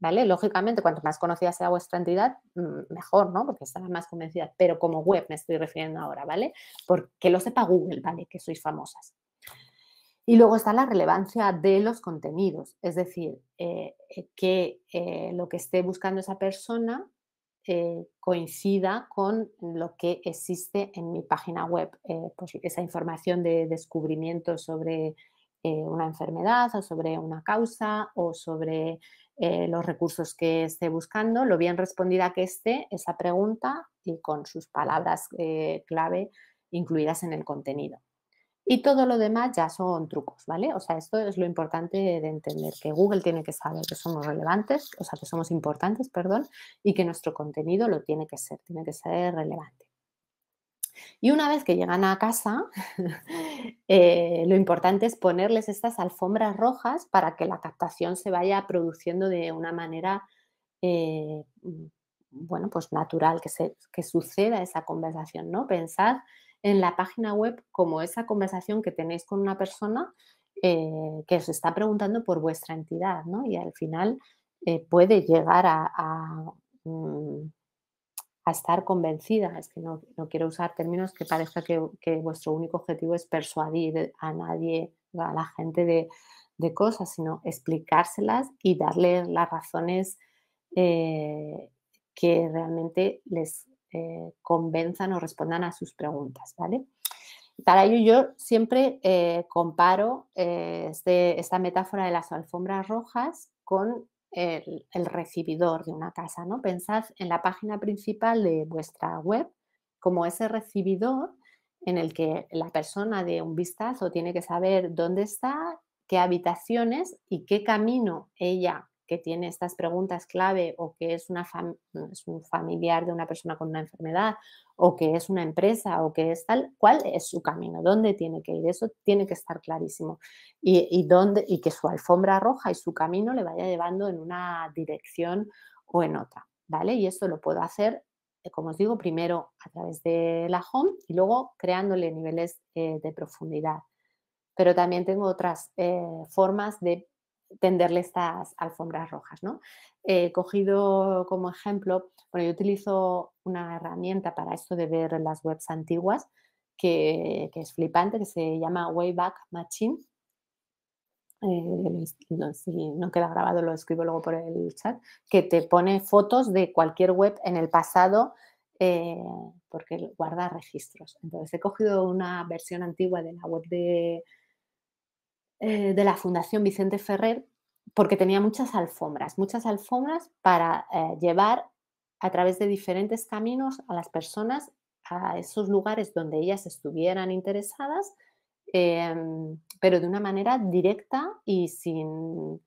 ¿vale? Lógicamente, cuanto más conocida sea vuestra entidad, mm, mejor, ¿no? Porque estará más convencida, pero como web me estoy refiriendo ahora, ¿vale? Porque lo sepa Google, ¿vale? Que sois famosas. Y luego está la relevancia de los contenidos, es decir, eh, que eh, lo que esté buscando esa persona eh, coincida con lo que existe en mi página web, pues esa información de descubrimiento sobre una enfermedad o sobre una causa o sobre eh, los recursos que esté buscando, lo bien respondida que esté esa pregunta y con sus palabras eh, clave incluidas en el contenido. Y todo lo demás ya son trucos, ¿vale? O sea, esto es lo importante de entender, que Google tiene que saber que somos relevantes, o sea, que somos importantes, perdón, y que nuestro contenido lo tiene que ser, tiene que ser relevante. Y una vez que llegan a casa, [laughs] eh, lo importante es ponerles estas alfombras rojas para que la captación se vaya produciendo de una manera, eh, bueno, pues natural, que, suceda esa conversación, ¿no? Pensad en la página web como esa conversación que tenéis con una persona eh, que os está preguntando por vuestra entidad, ¿no? Y al final puede llegar a, mm, a estar convencida. Es que no, no quiero usar términos que parezca que, vuestro único objetivo es persuadir a nadie, a la gente de, cosas, sino explicárselas y darles las razones eh, que realmente les eh, convenzan o respondan a sus preguntas, ¿vale? Para ello yo siempre eh, comparo este, esta metáfora de las alfombras rojas con el, recibidor de una casa. ¿no? Pensad en la página principal de vuestra web como ese recibidor en el que la persona de un vistazo tiene que saber dónde está, qué habitaciones y qué camino ella que tiene estas preguntas clave o que es, una un familiar de una persona con una enfermedad o que es una empresa o que es tal, ¿cuál es su camino? ¿Dónde tiene que ir? Eso tiene que estar clarísimo. Y, dónde, y que su alfombra roja y su camino le vaya llevando en una dirección o en otra. ¿Vale? Y eso lo puedo hacer eh, como os digo, primero a través de la home y luego creándole niveles eh, de profundidad. Pero también tengo otras eh, formas de tenderle estas alfombras rojas. ¿no? He cogido como ejemplo, bueno, yo utilizo una herramienta para esto de ver las webs antiguas que, es flipante, que se llama Wayback Machine. Eh, si no queda grabado, lo escribo luego por el chat, que te pone fotos de cualquier web en el pasado eh, porque guarda registros. Entonces he cogido una versión antigua de la web de, eh, de la Fundación Vicente Ferrer porque tenía muchas alfombras, muchas alfombras para eh, llevar a través de diferentes caminos a las personas a esos lugares donde ellas estuvieran interesadas, em, pero de una manera directa y sin,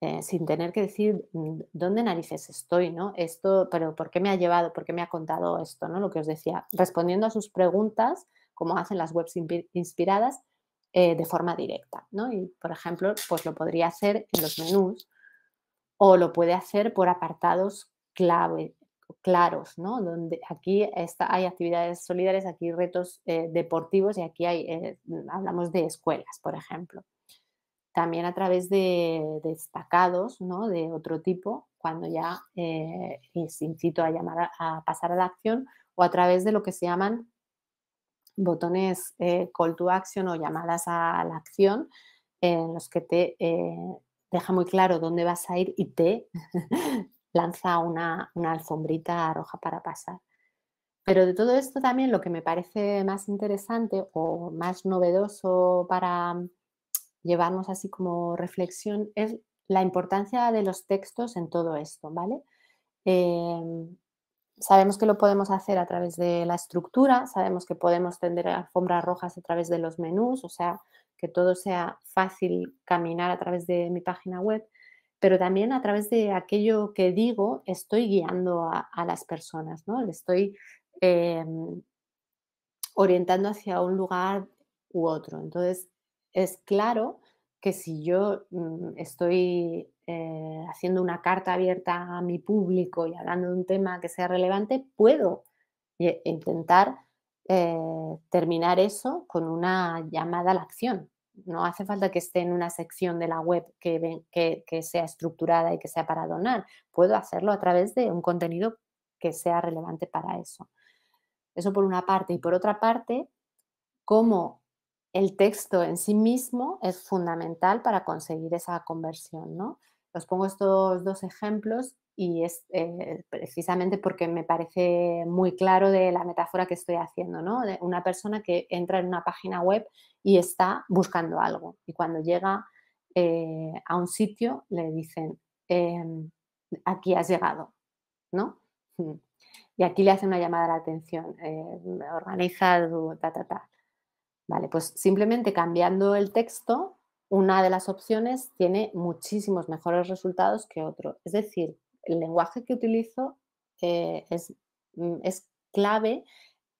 eh, sin tener que decir mm, dónde narices estoy, ¿no? Esto, pero ¿por qué me ha llevado? ¿Por qué me ha contado esto? ¿no? Lo que os decía, respondiendo a sus preguntas, como hacen las webs inspiradas, eh, de forma directa. ¿no? Y, por ejemplo, pues lo podría hacer en los menús o lo puede hacer por apartados clave, claros, ¿no? Donde aquí está, hay actividades solidarias, aquí retos eh, deportivos y aquí hay, eh, hablamos de escuelas, por ejemplo. También a través de, destacados, ¿no? De otro tipo, cuando ya les incito a llamar a, pasar a la acción, o a través de lo que se llaman botones eh, call to action o llamadas a la acción en los que te eh, deja muy claro dónde vas a ir y te [laughs] lanza una, alfombrita roja para pasar. Pero de todo esto también lo que me parece más interesante o más novedoso para llevarnos así como reflexión es la importancia de los textos en todo esto, ¿vale? Em, sabemos que lo podemos hacer a través de la estructura, sabemos que podemos tender alfombras rojas a través de los menús, o sea, que todo sea fácil caminar a través de mi página web, pero también a través de aquello que digo estoy guiando a, las personas, ¿no? Le estoy em, orientando hacia un lugar u otro. Entonces, es claro que si yo mm, estoy eh, haciendo una carta abierta a mi público y hablando de un tema que sea relevante, puedo eh, intentar eh, terminar eso con una llamada a la acción. No hace falta que esté en una sección de la web que, sea estructurada y que sea para donar. Puedo hacerlo a través de un contenido que sea relevante para eso. Eso por una parte. Y por otra parte, cómo el texto en sí mismo es fundamental para conseguir esa conversión, ¿no? Os pongo estos dos ejemplos y es eh, precisamente porque me parece muy claro de la metáfora que estoy haciendo, ¿no? De una persona que entra en una página web y está buscando algo y cuando llega eh, a un sitio le dicen, em, aquí has llegado, ¿no? Mm. Y aquí le hacen una llamada a la atención, eh, organiza, ta, ta, ta. Vale, pues simplemente cambiando el texto una de las opciones tiene muchísimos mejores resultados que otro. Es decir, el lenguaje que utilizo eh, mm, es, clave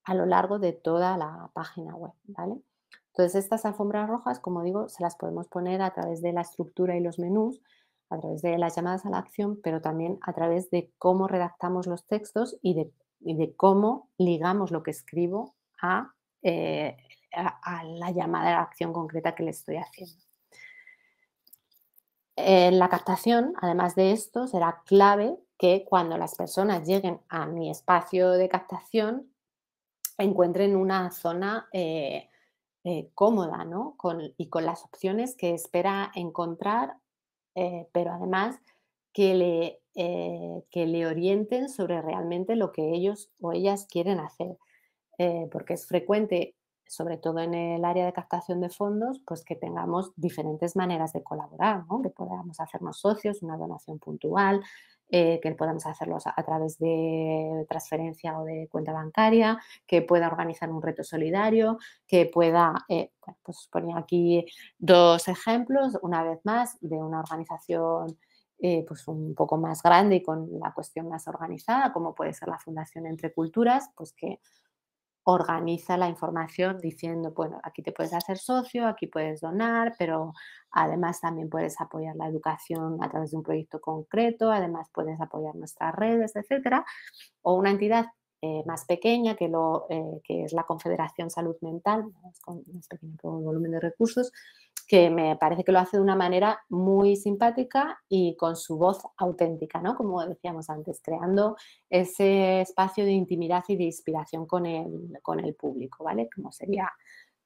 a lo largo de toda la página web, ¿vale? Entonces, estas alfombras rojas, como digo, se las podemos poner a través de la estructura y los menús, a través de las llamadas a la acción, pero también a través de cómo redactamos los textos y de, cómo ligamos lo que escribo a, eh, a la llamada a la acción concreta que le estoy haciendo. En la captación, además de esto, será clave que cuando las personas lleguen a mi espacio de captación encuentren una zona eh, eh, cómoda y con las opciones que espera encontrar, eh, pero además que le, que le orienten sobre realmente lo que ellos o ellas quieren hacer. porque es frecuente sobre todo en el área de captación de fondos, pues que tengamos diferentes maneras de colaborar, que podamos hacernos socios, una donación puntual, eh, que podamos hacerlos a, través de transferencia o de cuenta bancaria, que pueda organizar un reto solidario, que pueda, eh, pues ponía aquí dos ejemplos, una vez más, de una organización eh, pues un poco más grande y con la cuestión más organizada, como puede ser la Fundación Entre Culturas, pues que organiza la información diciendo, bueno, aquí te puedes hacer socio, aquí puedes donar, pero además también puedes apoyar la educación a través de un proyecto concreto, además puedes apoyar nuestras redes, etcétera, o una entidad eh, más pequeña que, lo, eh, que es la Confederación Salud Mental, con un pequeño volumen de recursos, que me parece que lo hace de una manera muy simpática y con su voz auténtica, ¿no? Como decíamos antes, creando ese espacio de intimidad y de inspiración con el, público, ¿vale? Como sería,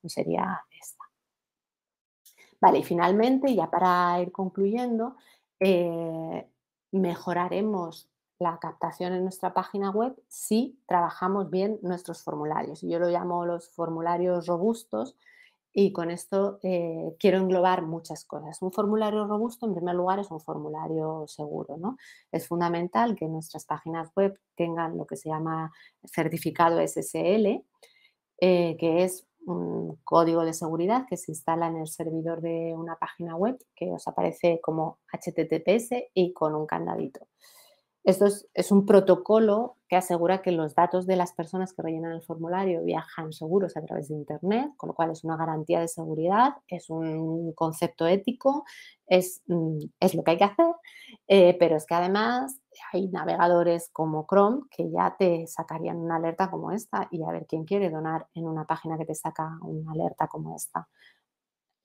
sería esta. Vale, y finalmente, ya para ir concluyendo, eh, mejoraremos la captación en nuestra página web si trabajamos bien nuestros formularios. Yo lo llamo los formularios robustos y con esto eh, quiero englobar muchas cosas. Un formulario robusto, en primer lugar, es un formulario seguro. ¿no? Es fundamental que nuestras páginas web tengan lo que se llama certificado SSL, eh, que es un código de seguridad que se instala en el servidor de una página web que os aparece como HTTPS y con un candadito. Esto es, un protocolo que asegura que los datos de las personas que rellenan el formulario viajan seguros a través de Internet, con lo cual es una garantía de seguridad, es un concepto ético, es, mm, lo que hay que hacer, eh, pero es que además hay navegadores como Chrome que ya te sacarían una alerta como esta y a ver quién quiere donar en una página que te saca una alerta como esta.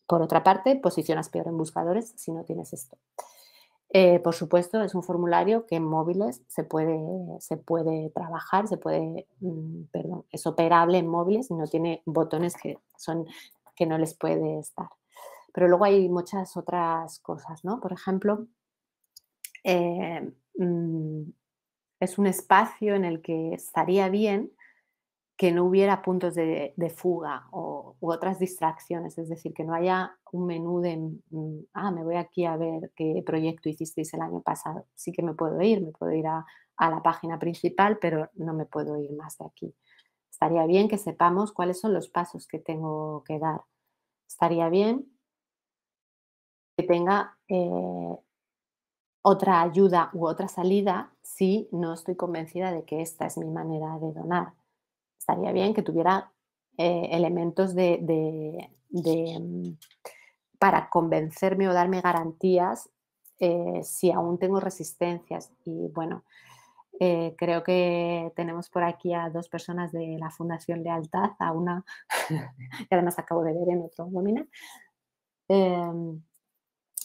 Por otra parte, posicionas peor en buscadores si no tienes esto. Eh, por supuesto, es un formulario que en móviles se puede, se puede trabajar, se puede, mm, perdón, es operable en móviles y no tiene botones que, son, que no les puede estar. Pero luego hay muchas otras cosas, ¿no? Por ejemplo, eh, mm, es un espacio en el que estaría bien que no hubiera puntos de, fuga o, u otras distracciones, es decir, que no haya un menú de, mm, ah, me voy aquí a ver qué proyecto hicisteis el año pasado. Sí que me puedo ir, me puedo ir a, la página principal, pero no me puedo ir más de aquí. Estaría bien que sepamos cuáles son los pasos que tengo que dar. Estaría bien que tenga eh, otra ayuda u otra salida si no estoy convencida de que esta es mi manera de donar estaría bien que tuviera eh, elementos de, mm, para convencerme o darme garantías eh, si aún tengo resistencias. Y bueno, eh, creo que tenemos por aquí a dos personas de la Fundación Lealtad, a una [laughs] que además acabo de ver en otro nómina, em,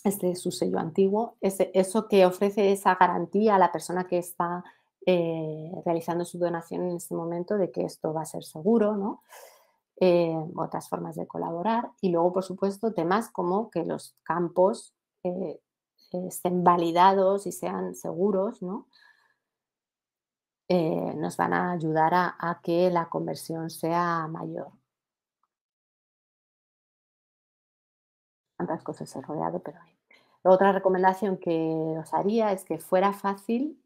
este es su sello antiguo, eso que ofrece esa garantía a la persona que está eh, realizando su donación en este momento de que esto va a ser seguro, ¿no? Eh, otras formas de colaborar y luego, por supuesto, temas como que los campos eh, estén validados y sean seguros, ¿no? nos van a ayudar a, que la conversión sea mayor. cosas he rodeado, pero Otra recomendación que os haría es que fuera fácil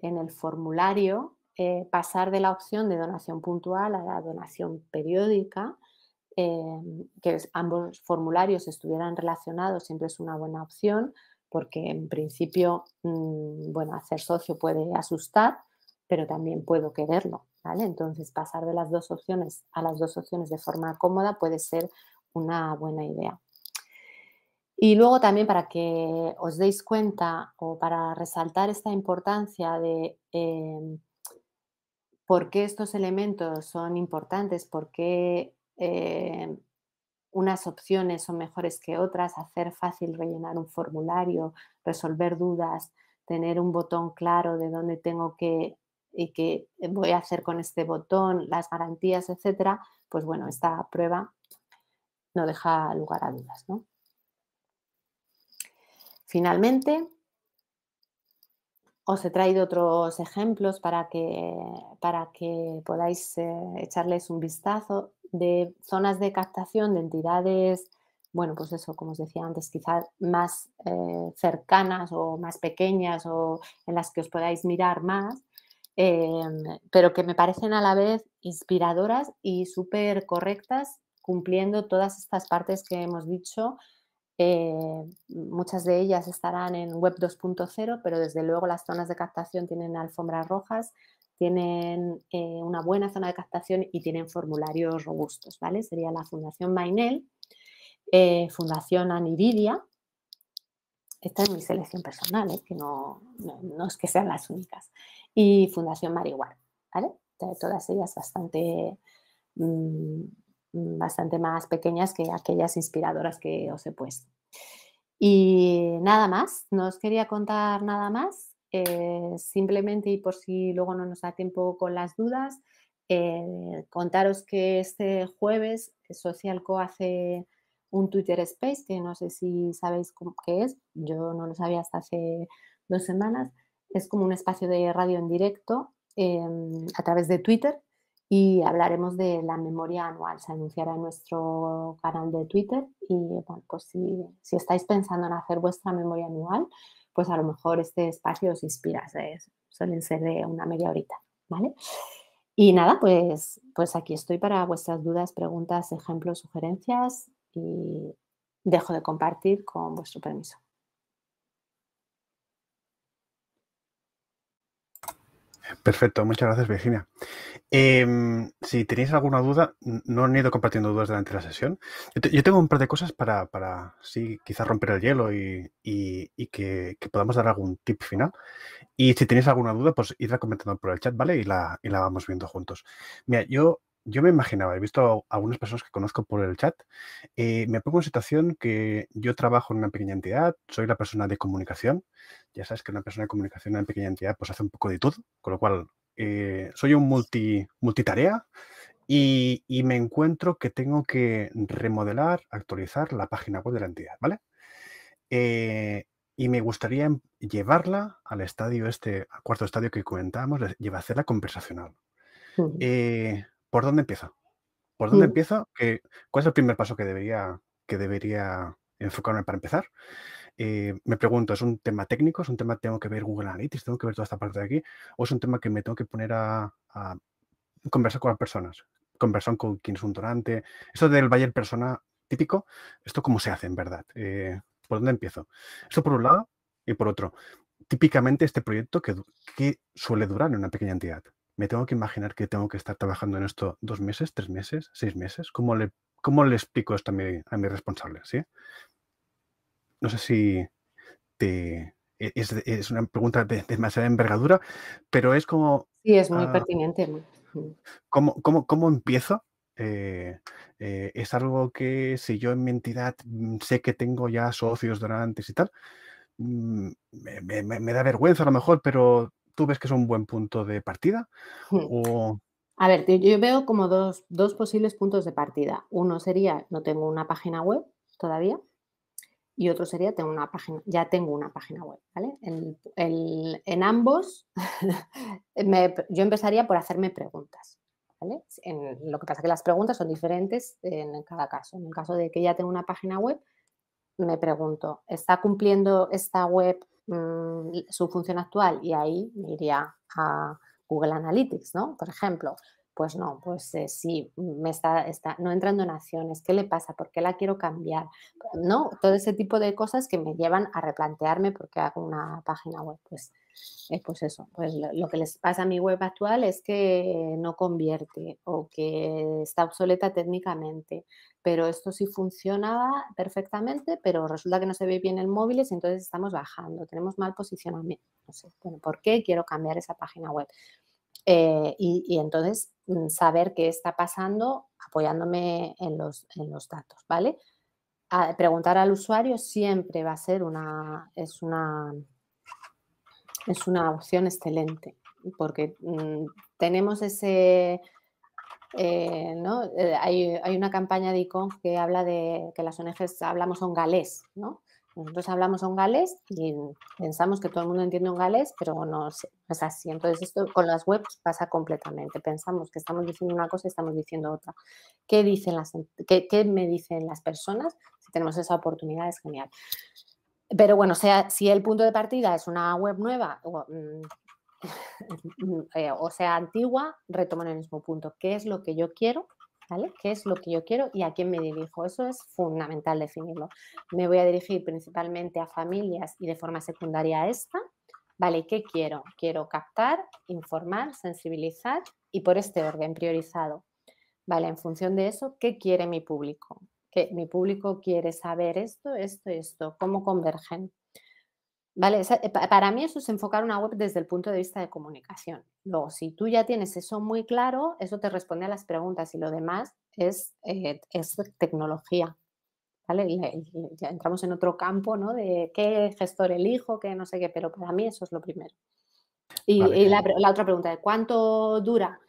en el formulario eh, pasar de la opción de donación puntual a la donación periódica, em, que ambos formularios estuvieran relacionados siempre es una buena opción, porque en principio, mm, bueno, hacer socio puede asustar, pero también puedo quererlo, ¿vale? Entonces, pasar de las dos opciones a las dos opciones de forma cómoda puede ser una buena idea. Y luego también para que os deis cuenta o para resaltar esta importancia de em, por qué estos elementos son importantes, por qué em, unas opciones son mejores que otras, hacer fácil rellenar un formulario, resolver dudas, tener un botón claro de dónde tengo que y qué voy a hacer con este botón, las garantías, etcétera, pues bueno, esta prueba no deja lugar a dudas, ¿no? Finalmente, os he traído otros ejemplos para que, podáis eh, echarles un vistazo de zonas de captación de entidades, bueno, pues eso, como os decía antes, quizás más eh, cercanas o más pequeñas o en las que os podáis mirar más, em, pero que me parecen a la vez inspiradoras y súper correctas, cumpliendo todas estas partes que hemos dicho eh, muchas de ellas estarán en web 2.0, pero desde luego las zonas de captación tienen alfombras rojas, tienen eh, una buena zona de captación y tienen formularios robustos, ¿vale? Sería la Fundación Mainel, eh, Fundación Aniridia. Esta es mi selección personal, que no, es que sean las únicas. Y Fundación Marihuana, ¿vale? Todas ellas bastante, mm, Mm, bastante más pequeñas que aquellas inspiradoras que os he puesto. Y nada más, no os quería contar nada más, eh, simplemente y por si luego no nos da tiempo con las dudas, eh, contaros que este jueves eh, Socialco hace un Twitter Space, que no sé si sabéis qué es, yo no lo sabía hasta hace dos semanas, es como un espacio de radio en directo em, a través de Twitter y hablaremos de la memoria anual. Se anunciará en nuestro canal de Twitter y bueno, pues si, estáis pensando en hacer vuestra memoria anual, pues a lo mejor este espacio os inspira. Suelen ser de una media horita, ¿vale? Y nada, pues, pues aquí estoy para vuestras dudas, preguntas, ejemplos, sugerencias y dejo de compartir con vuestro permiso. Perfecto, muchas gracias Virginia. Em, si tenéis alguna duda, no han ido compartiendo dudas durante la sesión. Yo, tengo un par de cosas para, para sí, quizás romper el hielo y, que, podamos dar algún tip final. Y si tenéis alguna duda, pues irá comentando por el chat, ¿vale? Y la, vamos viendo juntos. Mira, yo, yo me imaginaba, he visto a algunas personas que conozco por el chat, eh, me pongo en situación que yo trabajo en una pequeña entidad, soy la persona de comunicación. Ya sabes que una persona de comunicación en una pequeña entidad pues hace un poco de todo, con lo cual eh, soy un multi, multitarea y, me encuentro que tengo que remodelar, actualizar la página web de la entidad, ¿vale? Eh, y me gustaría em, llevarla al estadio este, cuarto estadio que comentábamos, lleva a hacerla conversacional. ¿Por dónde empieza? ¿Por dónde empiezo? ¿Cuál es el primer paso que debería, que debería enfocarme para empezar? Eh, me pregunto, ¿es un tema técnico? ¿Es un tema que tengo que ver Google Analytics? ¿Tengo que ver toda esta parte de aquí? ¿O es un tema que me tengo que poner a, conversar con las personas? Conversar con quién es un donante. Esto del Bayer persona típico, ¿esto cómo se hace en verdad? Eh, ¿Por dónde empiezo? Esto por un lado y por otro. Típicamente este proyecto que, suele durar en una pequeña entidad me tengo que imaginar que tengo que estar trabajando en esto dos meses, tres meses, seis meses. ¿Cómo le, explico esto a mi, a mi responsable? no sé si te, e-, es, una pregunta de, demasiada envergadura, pero es como... Sí, es muy ah, pertinente. ¿Cómo, cómo, empiezo? Eh, eh, es algo que si yo en mi entidad mm, sé que tengo ya socios durante y tal, mm, me, da vergüenza a lo mejor, pero ¿tú ves que es un buen punto de partida? Hmm. O... A ver, yo veo como dos, dos posibles puntos de partida. Uno sería, no tengo una página web todavía, y otro sería tengo una página, ya tengo una página web, ¿vale? en ambos, [laughs] yo empezaría por hacerme preguntas, ¿vale? lo que pasa es que las preguntas son diferentes en cada caso. En el caso de que ya tengo una página web, me pregunto, ¿está cumpliendo esta web mm, su función actual? Y ahí me iría a Google Analytics, ¿no? Por ejemplo, pues no, pues eh, sí, me está, no entran donaciones, ¿qué le pasa? ¿Por qué la quiero cambiar? ¿No? Todo ese tipo de cosas que me llevan a replantearme por qué hago una página web. Pues, eh, pues eso, pues lo, que les pasa a mi web actual es que no convierte o que está obsoleta técnicamente, pero esto sí funcionaba perfectamente, pero resulta que no se ve bien en móviles y entonces estamos bajando, tenemos mal posicionamiento. No sé, bueno, ¿por qué quiero cambiar esa página web? Eh, y, entonces mm, saber qué está pasando apoyándome en los, en los datos, ¿vale? Ah, preguntar al usuario siempre va a ser una, es una, es una opción excelente, porque mm, tenemos ese, eh, ¿no? Eh, hay, hay, una campaña de ICON que habla de que las ONGs hablamos en galés, ¿no? Nosotros hablamos galés y pensamos que todo el mundo entiende un galés, pero no es así. Entonces, esto con las webs pasa completamente. Pensamos que estamos diciendo una cosa y estamos diciendo otra. ¿Qué, dicen las, qué, me dicen las personas? Si tenemos esa oportunidad, es genial. Pero bueno, sea, si el punto de partida es una web nueva, o, mm, [laughs] eh, sea, antigua, retomo en el mismo punto. ¿Qué es lo que yo quiero? ¿Qué es lo que yo quiero y a quién me dirijo? Eso es fundamental definirlo. Me voy a dirigir principalmente a familias y de forma secundaria a esta, ¿vale? ¿Qué quiero? Quiero captar, informar, sensibilizar y por este orden priorizado. ¿Vale? En función de eso, ¿qué quiere mi público? Que mi público quiere saber esto, esto, esto, cómo convergen, ¿Vale? Eh, para mí eso es enfocar una web desde el punto de vista de comunicación. Luego, si tú ya tienes eso muy claro, eso te responde a las preguntas y lo demás es, eh, es tecnología. Ya entramos en otro campo, ¿no? De qué gestor elijo, qué no sé qué, pero para mí eso es lo primero. Y, la, la, otra pregunta, ¿cuánto dura?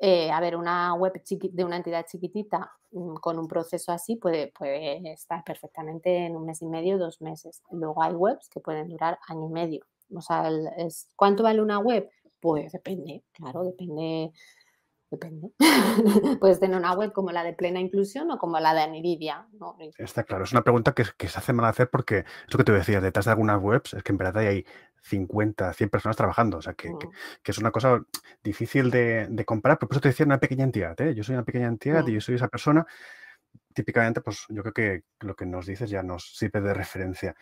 Eh, a ver, una web de una entidad chiquitita mm, con un proceso así puede, puede estar perfectamente en un mes y medio, dos meses. Luego hay webs que pueden durar año y medio. O sea, ¿cuánto vale una web? Pues depende, claro, depende Depende. [laughs] Puedes tener una web como la de Plena Inclusión o como la de Aniridia. ¿no? Está claro, es una pregunta que, se hace mal hacer porque esto que te decía, detrás de algunas webs es que en verdad hay 50, 100 personas trabajando, o sea que, mm. es una cosa difícil de, comparar, pero por eso te decía una pequeña entidad, ¿eh? yo soy una pequeña entidad y mm. yo soy esa persona. Típicamente, pues yo creo que lo que nos dices ya nos sirve de referencia.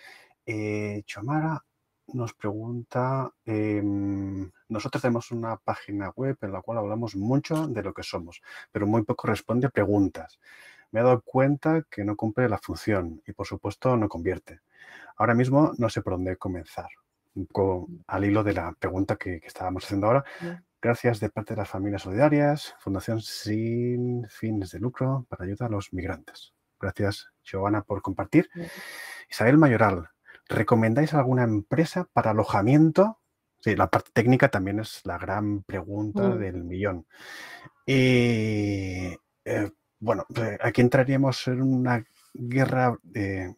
Eh, Chomara, nos pregunta, em, nosotros tenemos una página web en la cual hablamos mucho de lo que somos, pero muy poco responde preguntas. Me he dado cuenta que no cumple la función y por supuesto no convierte. Ahora mismo no sé por dónde comenzar. con mm. al hilo de la pregunta que, estábamos haciendo ahora. Gracias de parte de las familias solidarias, Fundación sin fines de lucro para ayudar a los migrantes. Gracias, Giovanna, por compartir. Isabel Mayoral, ¿recomendáis alguna empresa para alojamiento? la parte técnica también es la gran pregunta mm. del millón. Eh, eh, bueno, pues, aquí entraríamos en una guerra de...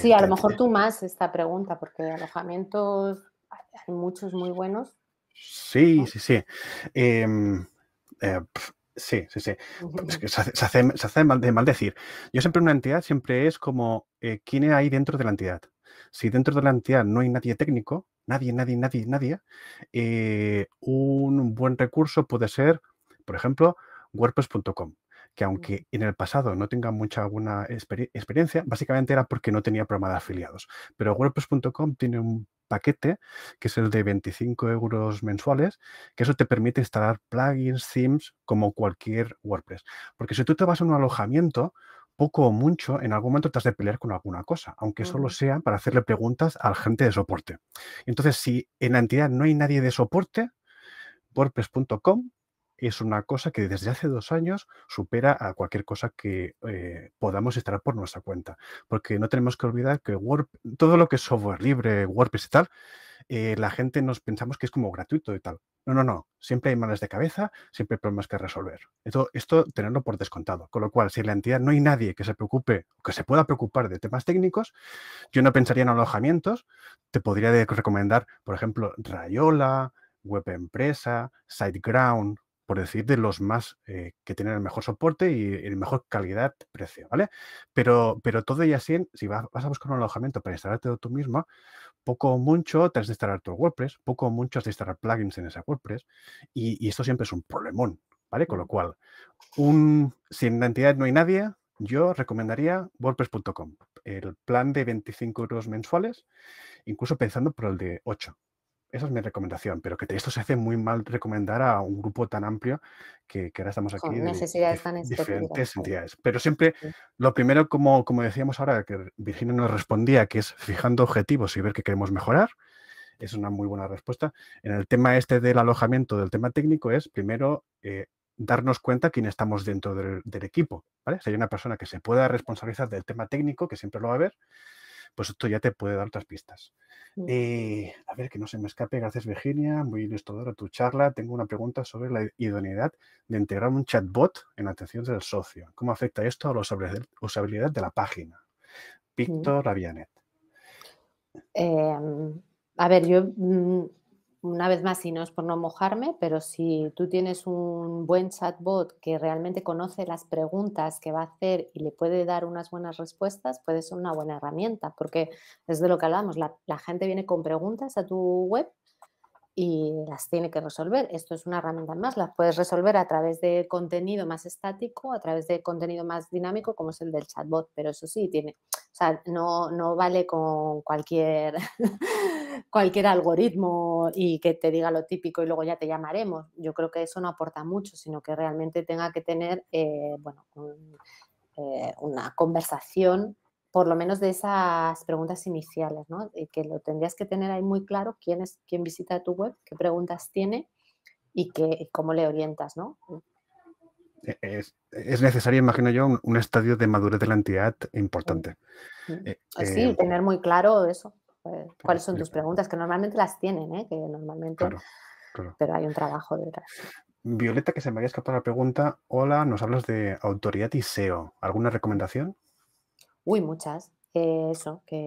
sí, a lo mejor tú más esta pregunta, porque alojamientos hay muchos muy buenos. Sí, em, eh, sí, sí. sí, sí, sí. se, hace, mal decir. Yo siempre una entidad siempre es como quién hay dentro de la entidad si dentro de la entidad no hay nadie técnico, nadie, nadie, nadie, nadie, eh, un buen recurso puede ser, por ejemplo, WordPress.com que aunque en el pasado no tenga mucha alguna experiencia, básicamente era porque no tenía programa de afiliados. Pero WordPress.com tiene un paquete, que es el de 25 euros mensuales, que eso te permite instalar plugins, themes, como cualquier WordPress. Porque si tú te vas a un alojamiento, poco o mucho, en algún momento te de pelear con alguna cosa, aunque solo sea para hacerle preguntas al gente de soporte. Entonces, si en la entidad no hay nadie de soporte, WordPress.com es una cosa que desde hace dos años supera a cualquier cosa que eh, podamos instalar por nuestra cuenta. Porque no tenemos que olvidar que todo lo que es software libre, WordPress y tal, eh, la gente nos pensamos que es como gratuito y tal. No, no, no. Siempre hay males de cabeza, siempre hay problemas que resolver. Esto, esto tenerlo por descontado. Con lo cual, si en la entidad no hay nadie que se preocupe, que se pueda preocupar de temas técnicos, yo no pensaría en alojamientos. Te podría recomendar, por ejemplo, Rayola, Web Empresa, SiteGround, por decir de los más eh, que tienen el mejor soporte y el mejor calidad-precio, ¿vale? Pero, pero todo y así, si vas, vas, a buscar un alojamiento para instalarte tú mismo, poco o mucho te has de instalar tu WordPress, poco o mucho has de instalar plugins en esa WordPress, y, esto siempre es un problemón, ¿vale? Con lo mm. cual, un, si en la entidad no hay nadie, yo recomendaría WordPress.com, el plan de 25 euros mensuales, incluso pensando por el de 8, esa es mi recomendación, pero que esto se hace muy mal recomendar a un grupo tan amplio que, que ahora estamos aquí. Con necesidades de, tan diferentes entidades. Pero siempre lo primero, como, como decíamos ahora, que Virginia nos respondía, que es fijando objetivos y ver qué queremos mejorar, es una muy buena respuesta. En el tema este del alojamiento, del tema técnico, es primero eh, darnos cuenta quién estamos dentro del, equipo. ¿vale? Si hay una persona que se pueda responsabilizar del tema técnico, que siempre lo va a haber, pues esto ya te puede dar otras pistas. Mm. Eh, a ver, que no se me escape. Gracias, Virginia. Muy ilustradora tu charla. Tengo una pregunta sobre la idoneidad de integrar un chatbot en la atención del socio. ¿Cómo afecta esto a la usabilidad de la página? Mm. Víctor Avianet. Em, a ver, yo mm, una vez más, y no es por no mojarme, pero si tú tienes un buen chatbot que realmente conoce las preguntas que va a hacer y le puede dar unas buenas respuestas, puede ser una buena herramienta, porque es de lo que hablamos, la, gente viene con preguntas a tu web y las tiene que resolver. Esto es una herramienta más, las puedes resolver a través de contenido más estático, a través de contenido más dinámico, como es el del chatbot, pero eso sí, tiene, o sea, no, no vale con cualquier... [laughs] cualquier algoritmo y que te diga lo típico y luego ya te llamaremos. Yo creo que eso no aporta mucho, sino que realmente tenga que tener eh, bueno, eh, una conversación, por lo menos de esas preguntas iniciales, ¿no? Y que lo tendrías que tener ahí muy claro quién es quién visita tu web, qué preguntas tiene y qué, cómo le orientas, ¿no? E, es, necesario, imagino yo, un, estadio de madurez de la entidad importante. Mm. Eh, pues sí, tener muy claro eso. Pues, cuáles son tus preguntas, que normalmente las tienen, ¿eh? que normalmente, pero hay un trabajo detrás. Violeta, que se me había escapado la pregunta, hola, nos hablas de autoridad y SEO. ¿Alguna recomendación? Uy, muchas. Eh, eso, que...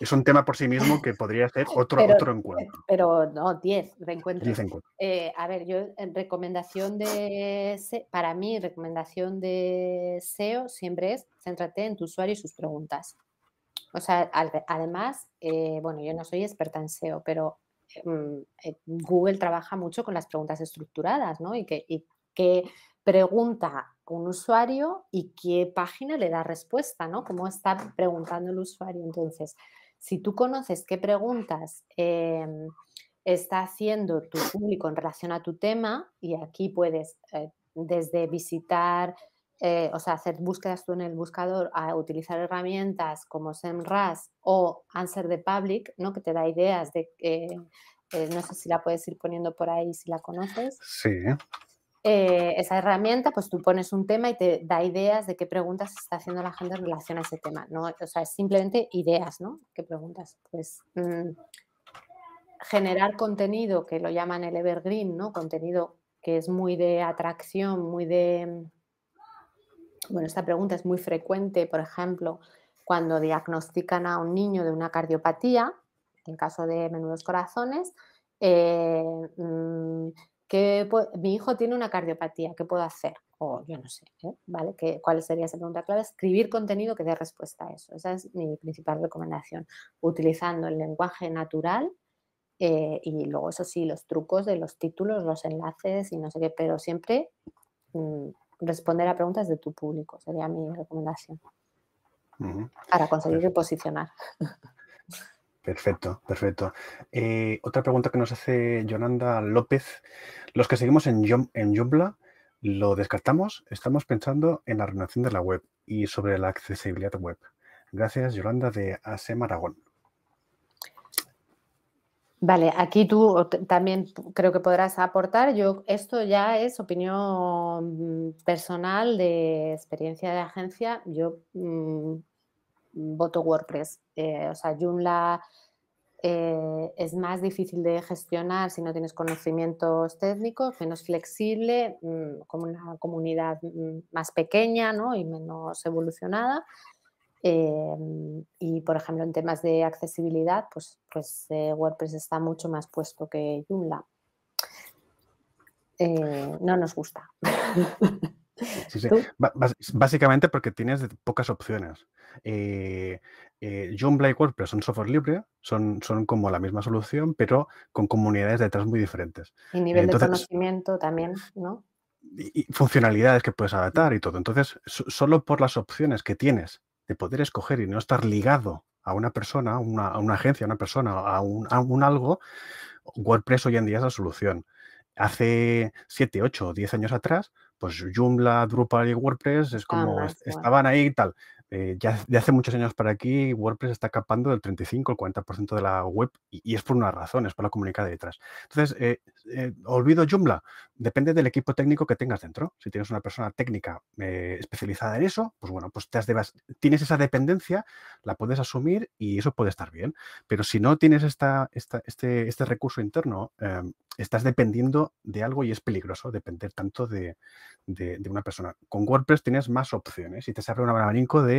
Es un tema por sí mismo que podría ser [laughs] otro, otro encuentro. Pero no, 10 reencuentros. Diez eh, a ver, yo recomendación de... E para mí, recomendación de SEO siempre es céntrate en tu usuario y sus preguntas. O sea, además, eh, bueno, yo no soy experta en SEO, pero eh, mm, eh, Google trabaja mucho con las preguntas estructuradas, ¿no? Y que, pregunta un usuario y qué página le da respuesta, ¿no? Cómo está preguntando el usuario. Entonces, si tú conoces qué preguntas em, está haciendo tu público en relación a tu tema, y aquí puedes desde visitar eh, o sea, hacer búsquedas tú en el buscador, a utilizar herramientas como SEMRAS o Answer the Public, ¿no? que te da ideas de, eh, eh, no sé si la puedes ir poniendo por ahí si la conoces. Sí. esa herramienta, pues tú pones un tema y te da ideas de qué preguntas está haciendo la gente en relación a ese tema, ¿no? O sea, es simplemente ideas, ¿no? ¿Qué preguntas? Pues mm, generar contenido, que lo llaman el evergreen, ¿no? Contenido que es muy de atracción, muy de bueno, esta pregunta es muy frecuente, por ejemplo, cuando diagnostican a un niño de una cardiopatía, en caso de menudos corazones, eh, mm, mi hijo tiene una cardiopatía, ¿qué puedo hacer? O yo no sé, ¿eh? ¿vale? ¿Cuál sería esa pregunta clave? Escribir contenido que dé respuesta a eso. Esa es mi principal recomendación, utilizando el lenguaje natural eh, y luego, eso sí, los trucos de los títulos, los enlaces y no sé qué, pero siempre mm, responder a preguntas de tu público, sería mi recomendación. Para conseguir reposicionar. Perfecto, perfecto. Eh, otra pregunta que nos hace Yolanda López. Los que seguimos en, Yom, en lo descartamos, estamos pensando en la renovación de la web y sobre la accesibilidad web. Gracias, Yolanda de ASEM Aragón. Vale, aquí tú también creo que podrás aportar. Yo, esto ya es opinión mm, personal de experiencia de agencia. Yo mm, voto WordPress. Eh, o sea, Joomla eh, es más difícil de gestionar si no tienes conocimientos técnicos, menos flexible, mm, como una comunidad más pequeña ¿no? y menos evolucionada. Em, y, por ejemplo, en temas de accesibilidad, pues, pues eh, WordPress está mucho más puesto que Joomla. Eh, no nos gusta. [laughs] Básicamente porque tienes pocas opciones. Eh, Joomla y WordPress son software libre, son, son como la misma solución, pero con comunidades detrás muy diferentes. Y nivel de conocimiento también, ¿no? Y, funcionalidades que puedes adaptar y todo. Entonces, solo por las opciones que tienes de poder escoger y no estar ligado a una persona, a una, agencia, a una persona, a un, algo, WordPress hoy en día es la solución. Hace 7, 8 o 10 años atrás, pues Joomla, Drupal y WordPress es como estaban ahí y tal. Eh, ya de hace muchos años para aquí, WordPress está capando del 35, el 40% de la web y, es por una razón, es por la comunidad detrás. Entonces, eh, eh, olvido Joomla, depende del equipo técnico que tengas dentro. Si tienes una persona técnica especializada en eso, pues bueno, pues tienes esa dependencia, la puedes asumir y eso puede estar bien. Pero si no tienes esta, este, este, recurso interno, estás dependiendo de algo y es peligroso depender tanto de, una persona. Con WordPress tienes más opciones y te sale abre un abanico de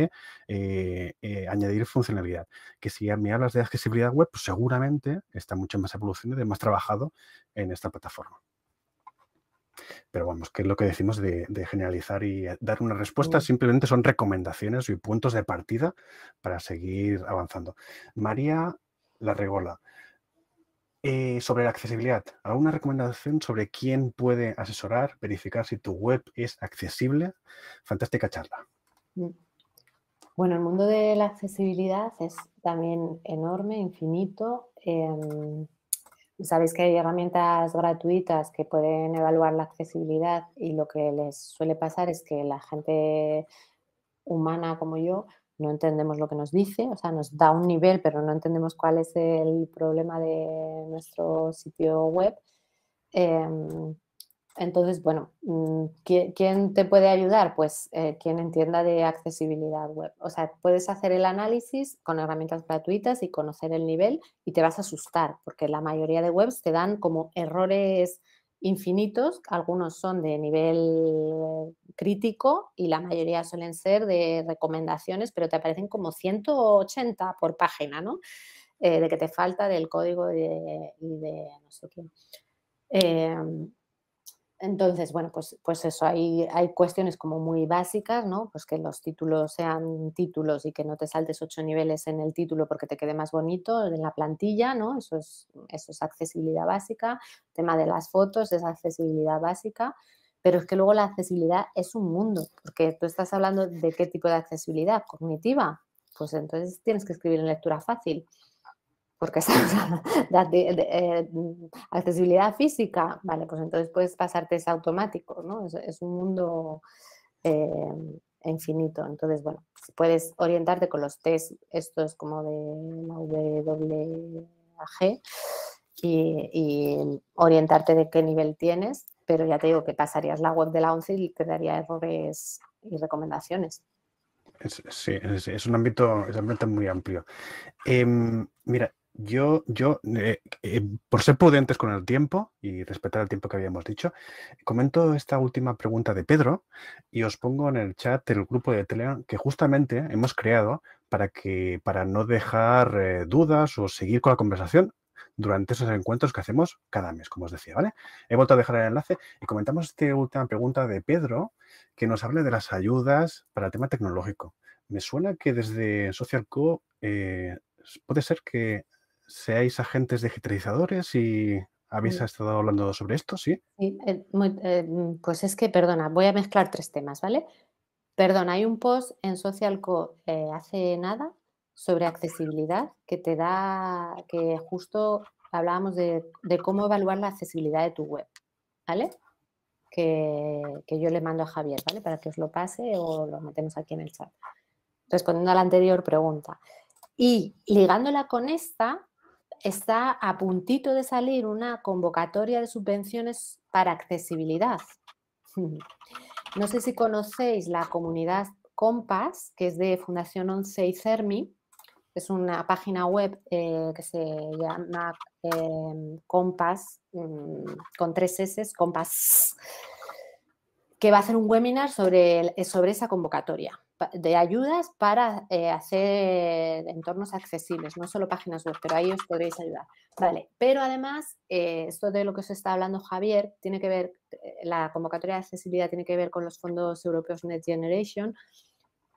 eh, eh, añadir funcionalidad. Que si me hablas de accesibilidad web, pues seguramente está mucho más evolucionado y más trabajado en esta plataforma. Pero vamos, que es lo que decimos de, generalizar y eh, dar una respuesta, mm. simplemente son recomendaciones y puntos de partida para seguir avanzando. María Larregola, eh, sobre la accesibilidad, ¿alguna recomendación sobre quién puede asesorar, verificar si tu web es accesible? Fantástica charla. Mm. Bueno, el mundo de la accesibilidad es también enorme, infinito. Em, sabéis que hay herramientas gratuitas que pueden evaluar la accesibilidad y lo que les suele pasar es que la gente humana como yo no entendemos lo que nos dice, o sea, nos da un nivel, pero no entendemos cuál es el problema de nuestro sitio web. Em, entonces, bueno, mm, ¿quién te puede ayudar? Pues eh, quien entienda de accesibilidad web. O sea, puedes hacer el análisis con herramientas gratuitas y conocer el nivel y te vas a asustar, porque la mayoría de webs te dan como errores infinitos, algunos son de nivel crítico y la mayoría suelen ser de recomendaciones, pero te aparecen como 180 por página, ¿no? Eh, de que te falta del código y de, no sé qué. Em, entonces, bueno, pues, pues, eso, hay, hay cuestiones como muy básicas, ¿no? Pues que los títulos sean títulos y que no te saltes ocho niveles en el título porque te quede más bonito, en la plantilla, ¿no? Eso es, eso es accesibilidad básica. El tema de las fotos es accesibilidad básica, pero es que luego la accesibilidad es un mundo, porque tú estás hablando de qué tipo de accesibilidad, cognitiva, pues entonces tienes que escribir en lectura fácil porque [laughs] de, eh, accesibilidad física, vale, pues entonces puedes pasarte ese automático ¿no? Es, un mundo eh, infinito. Entonces, bueno, puedes orientarte con los test, es como de la WAG, y, orientarte de qué nivel tienes, pero ya te digo que pasarías la web de la ONCE y te daría errores y recomendaciones. Sí, es, un ámbito, es muy amplio. Em, mira, yo, yo eh, eh, por ser prudentes con el tiempo y respetar el tiempo que habíamos dicho, comento esta última pregunta de Pedro y os pongo en el chat el grupo de Telegram que justamente hemos creado para que para no dejar eh, dudas o seguir con la conversación durante esos encuentros que hacemos cada mes, como os decía, ¿vale? He vuelto a dejar el enlace y comentamos esta última pregunta de Pedro que nos hable de las ayudas para el tema tecnológico. Me suena que desde Social SocialCo puede ser que seáis agentes digitalizadores y habéis mm. estado hablando sobre esto, ¿sí? Eh, mm, pues es que, perdona, voy a mezclar tres temas, ¿vale? Perdón, hay un post en SocialCo eh, hace nada sobre accesibilidad que te da, que justo hablábamos de, cómo evaluar la accesibilidad de tu web, ¿vale? que, yo le mando a Javier, ¿vale? Para que os lo pase o lo metemos aquí en el chat. Respondiendo a la anterior pregunta. Y ligándola con esta, está a puntito de salir una convocatoria de subvenciones para accesibilidad. [laughs] No sé si conocéis la comunidad Compass, que es de Fundación 11 y CERMI. Es una página web eh, que se llama em, Compass, mm, con tres S, Compass, que va a hacer un webinar sobre, sobre esa convocatoria de ayudas para eh, hacer entornos accesibles, no solo páginas web, pero ahí os podréis ayudar. Vale, pero además, eh, esto de lo que os está hablando Javier, tiene que ver, eh, la convocatoria de accesibilidad tiene que ver con los fondos europeos Next Generation,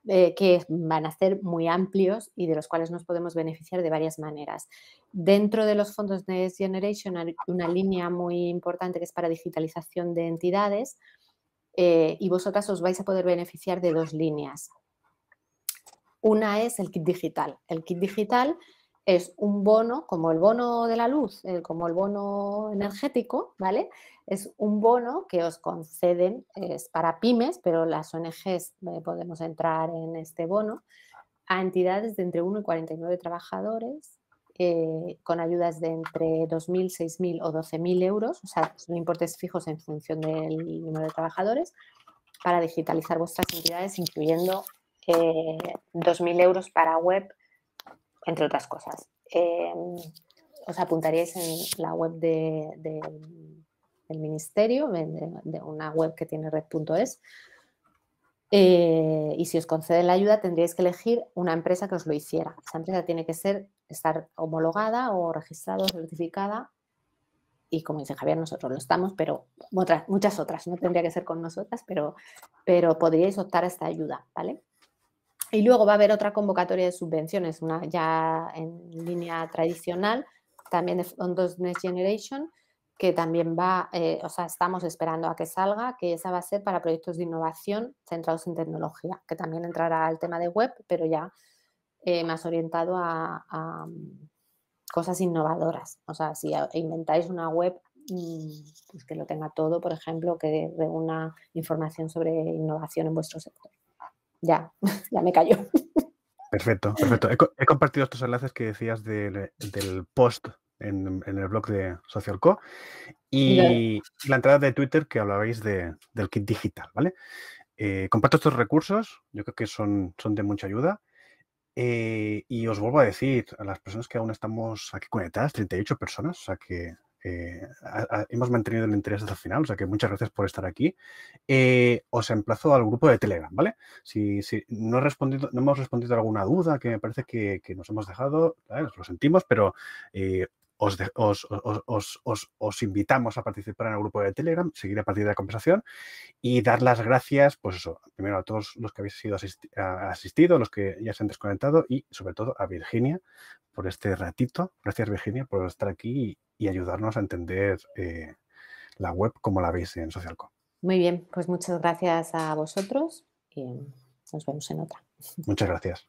que van a ser muy amplios y de los cuales nos podemos beneficiar de varias maneras. Dentro de los fondos Next Generation hay una línea muy importante que es para digitalización de entidades, eh, y vosotras os vais a poder beneficiar de dos líneas. Una es el kit digital. El kit digital es un bono, como el bono de la luz, como el bono energético, ¿vale? Es un bono que os conceden, es para pymes, pero las ONGs eh, podemos entrar en este bono, a entidades de entre 1 y 49 trabajadores eh, con ayudas de entre 2.000, 6.000 o 12.000 euros, o sea, son importes fijos en función del número de trabajadores, para digitalizar vuestras entidades, incluyendo 2.000 eh, euros para web, entre otras cosas. Em, os apuntaríais en la web del ministerio, de, una web que tiene red.es. Eh, y si os conceden la ayuda, tendríais que elegir una empresa que os lo hiciera. Esa empresa tiene que ser estar homologada o registrada o certificada. Y como dice Javier, nosotros lo estamos, pero muchas otras, no tendría que ser con nosotras, pero, pero podríais optar a esta ayuda, ¿vale? Y luego va a haber otra convocatoria de subvenciones, una ya en línea tradicional, también de fondos Next Generation, que también va, eh, o sea, estamos esperando a que salga, que esa va a ser para proyectos de innovación centrados en tecnología, que también entrará al tema de web, pero ya eh, más orientado a, mm, cosas innovadoras. O sea, si inventáis una web mm, pues que lo tenga todo, por ejemplo, que reúna información sobre innovación en vuestro sector. Ya, [laughs] ya me cayó. Perfecto, perfecto. He, compartido estos enlaces que decías del, post en, el blog de SocialCo y la entrada de Twitter que hablabais del kit digital, ¿vale? Eh, comparto estos recursos, yo creo que son, son de mucha ayuda. Eh, y os vuelvo a decir, a las personas que aún estamos aquí conectadas, 38 personas, o sea que eh, hemos mantenido el interés hasta el final, o sea que muchas gracias por estar aquí. Eh, os emplazo al grupo de Telegram, ¿vale? Si, no, hemos respondido a alguna duda que me parece que, nos hemos dejado, lo sentimos, pero os, invitamos a participar en el grupo de Telegram, seguir a partir de la conversación y dar las gracias, pues eso, primero a todos los que habéis sido los que ya se han desconectado y sobre todo a Virginia por este ratito. Gracias Virginia por estar aquí y, ayudarnos a entender eh, la web como la veis en SocialCom. Muy bien, pues muchas gracias a vosotros y nos vemos en otra. Muchas gracias.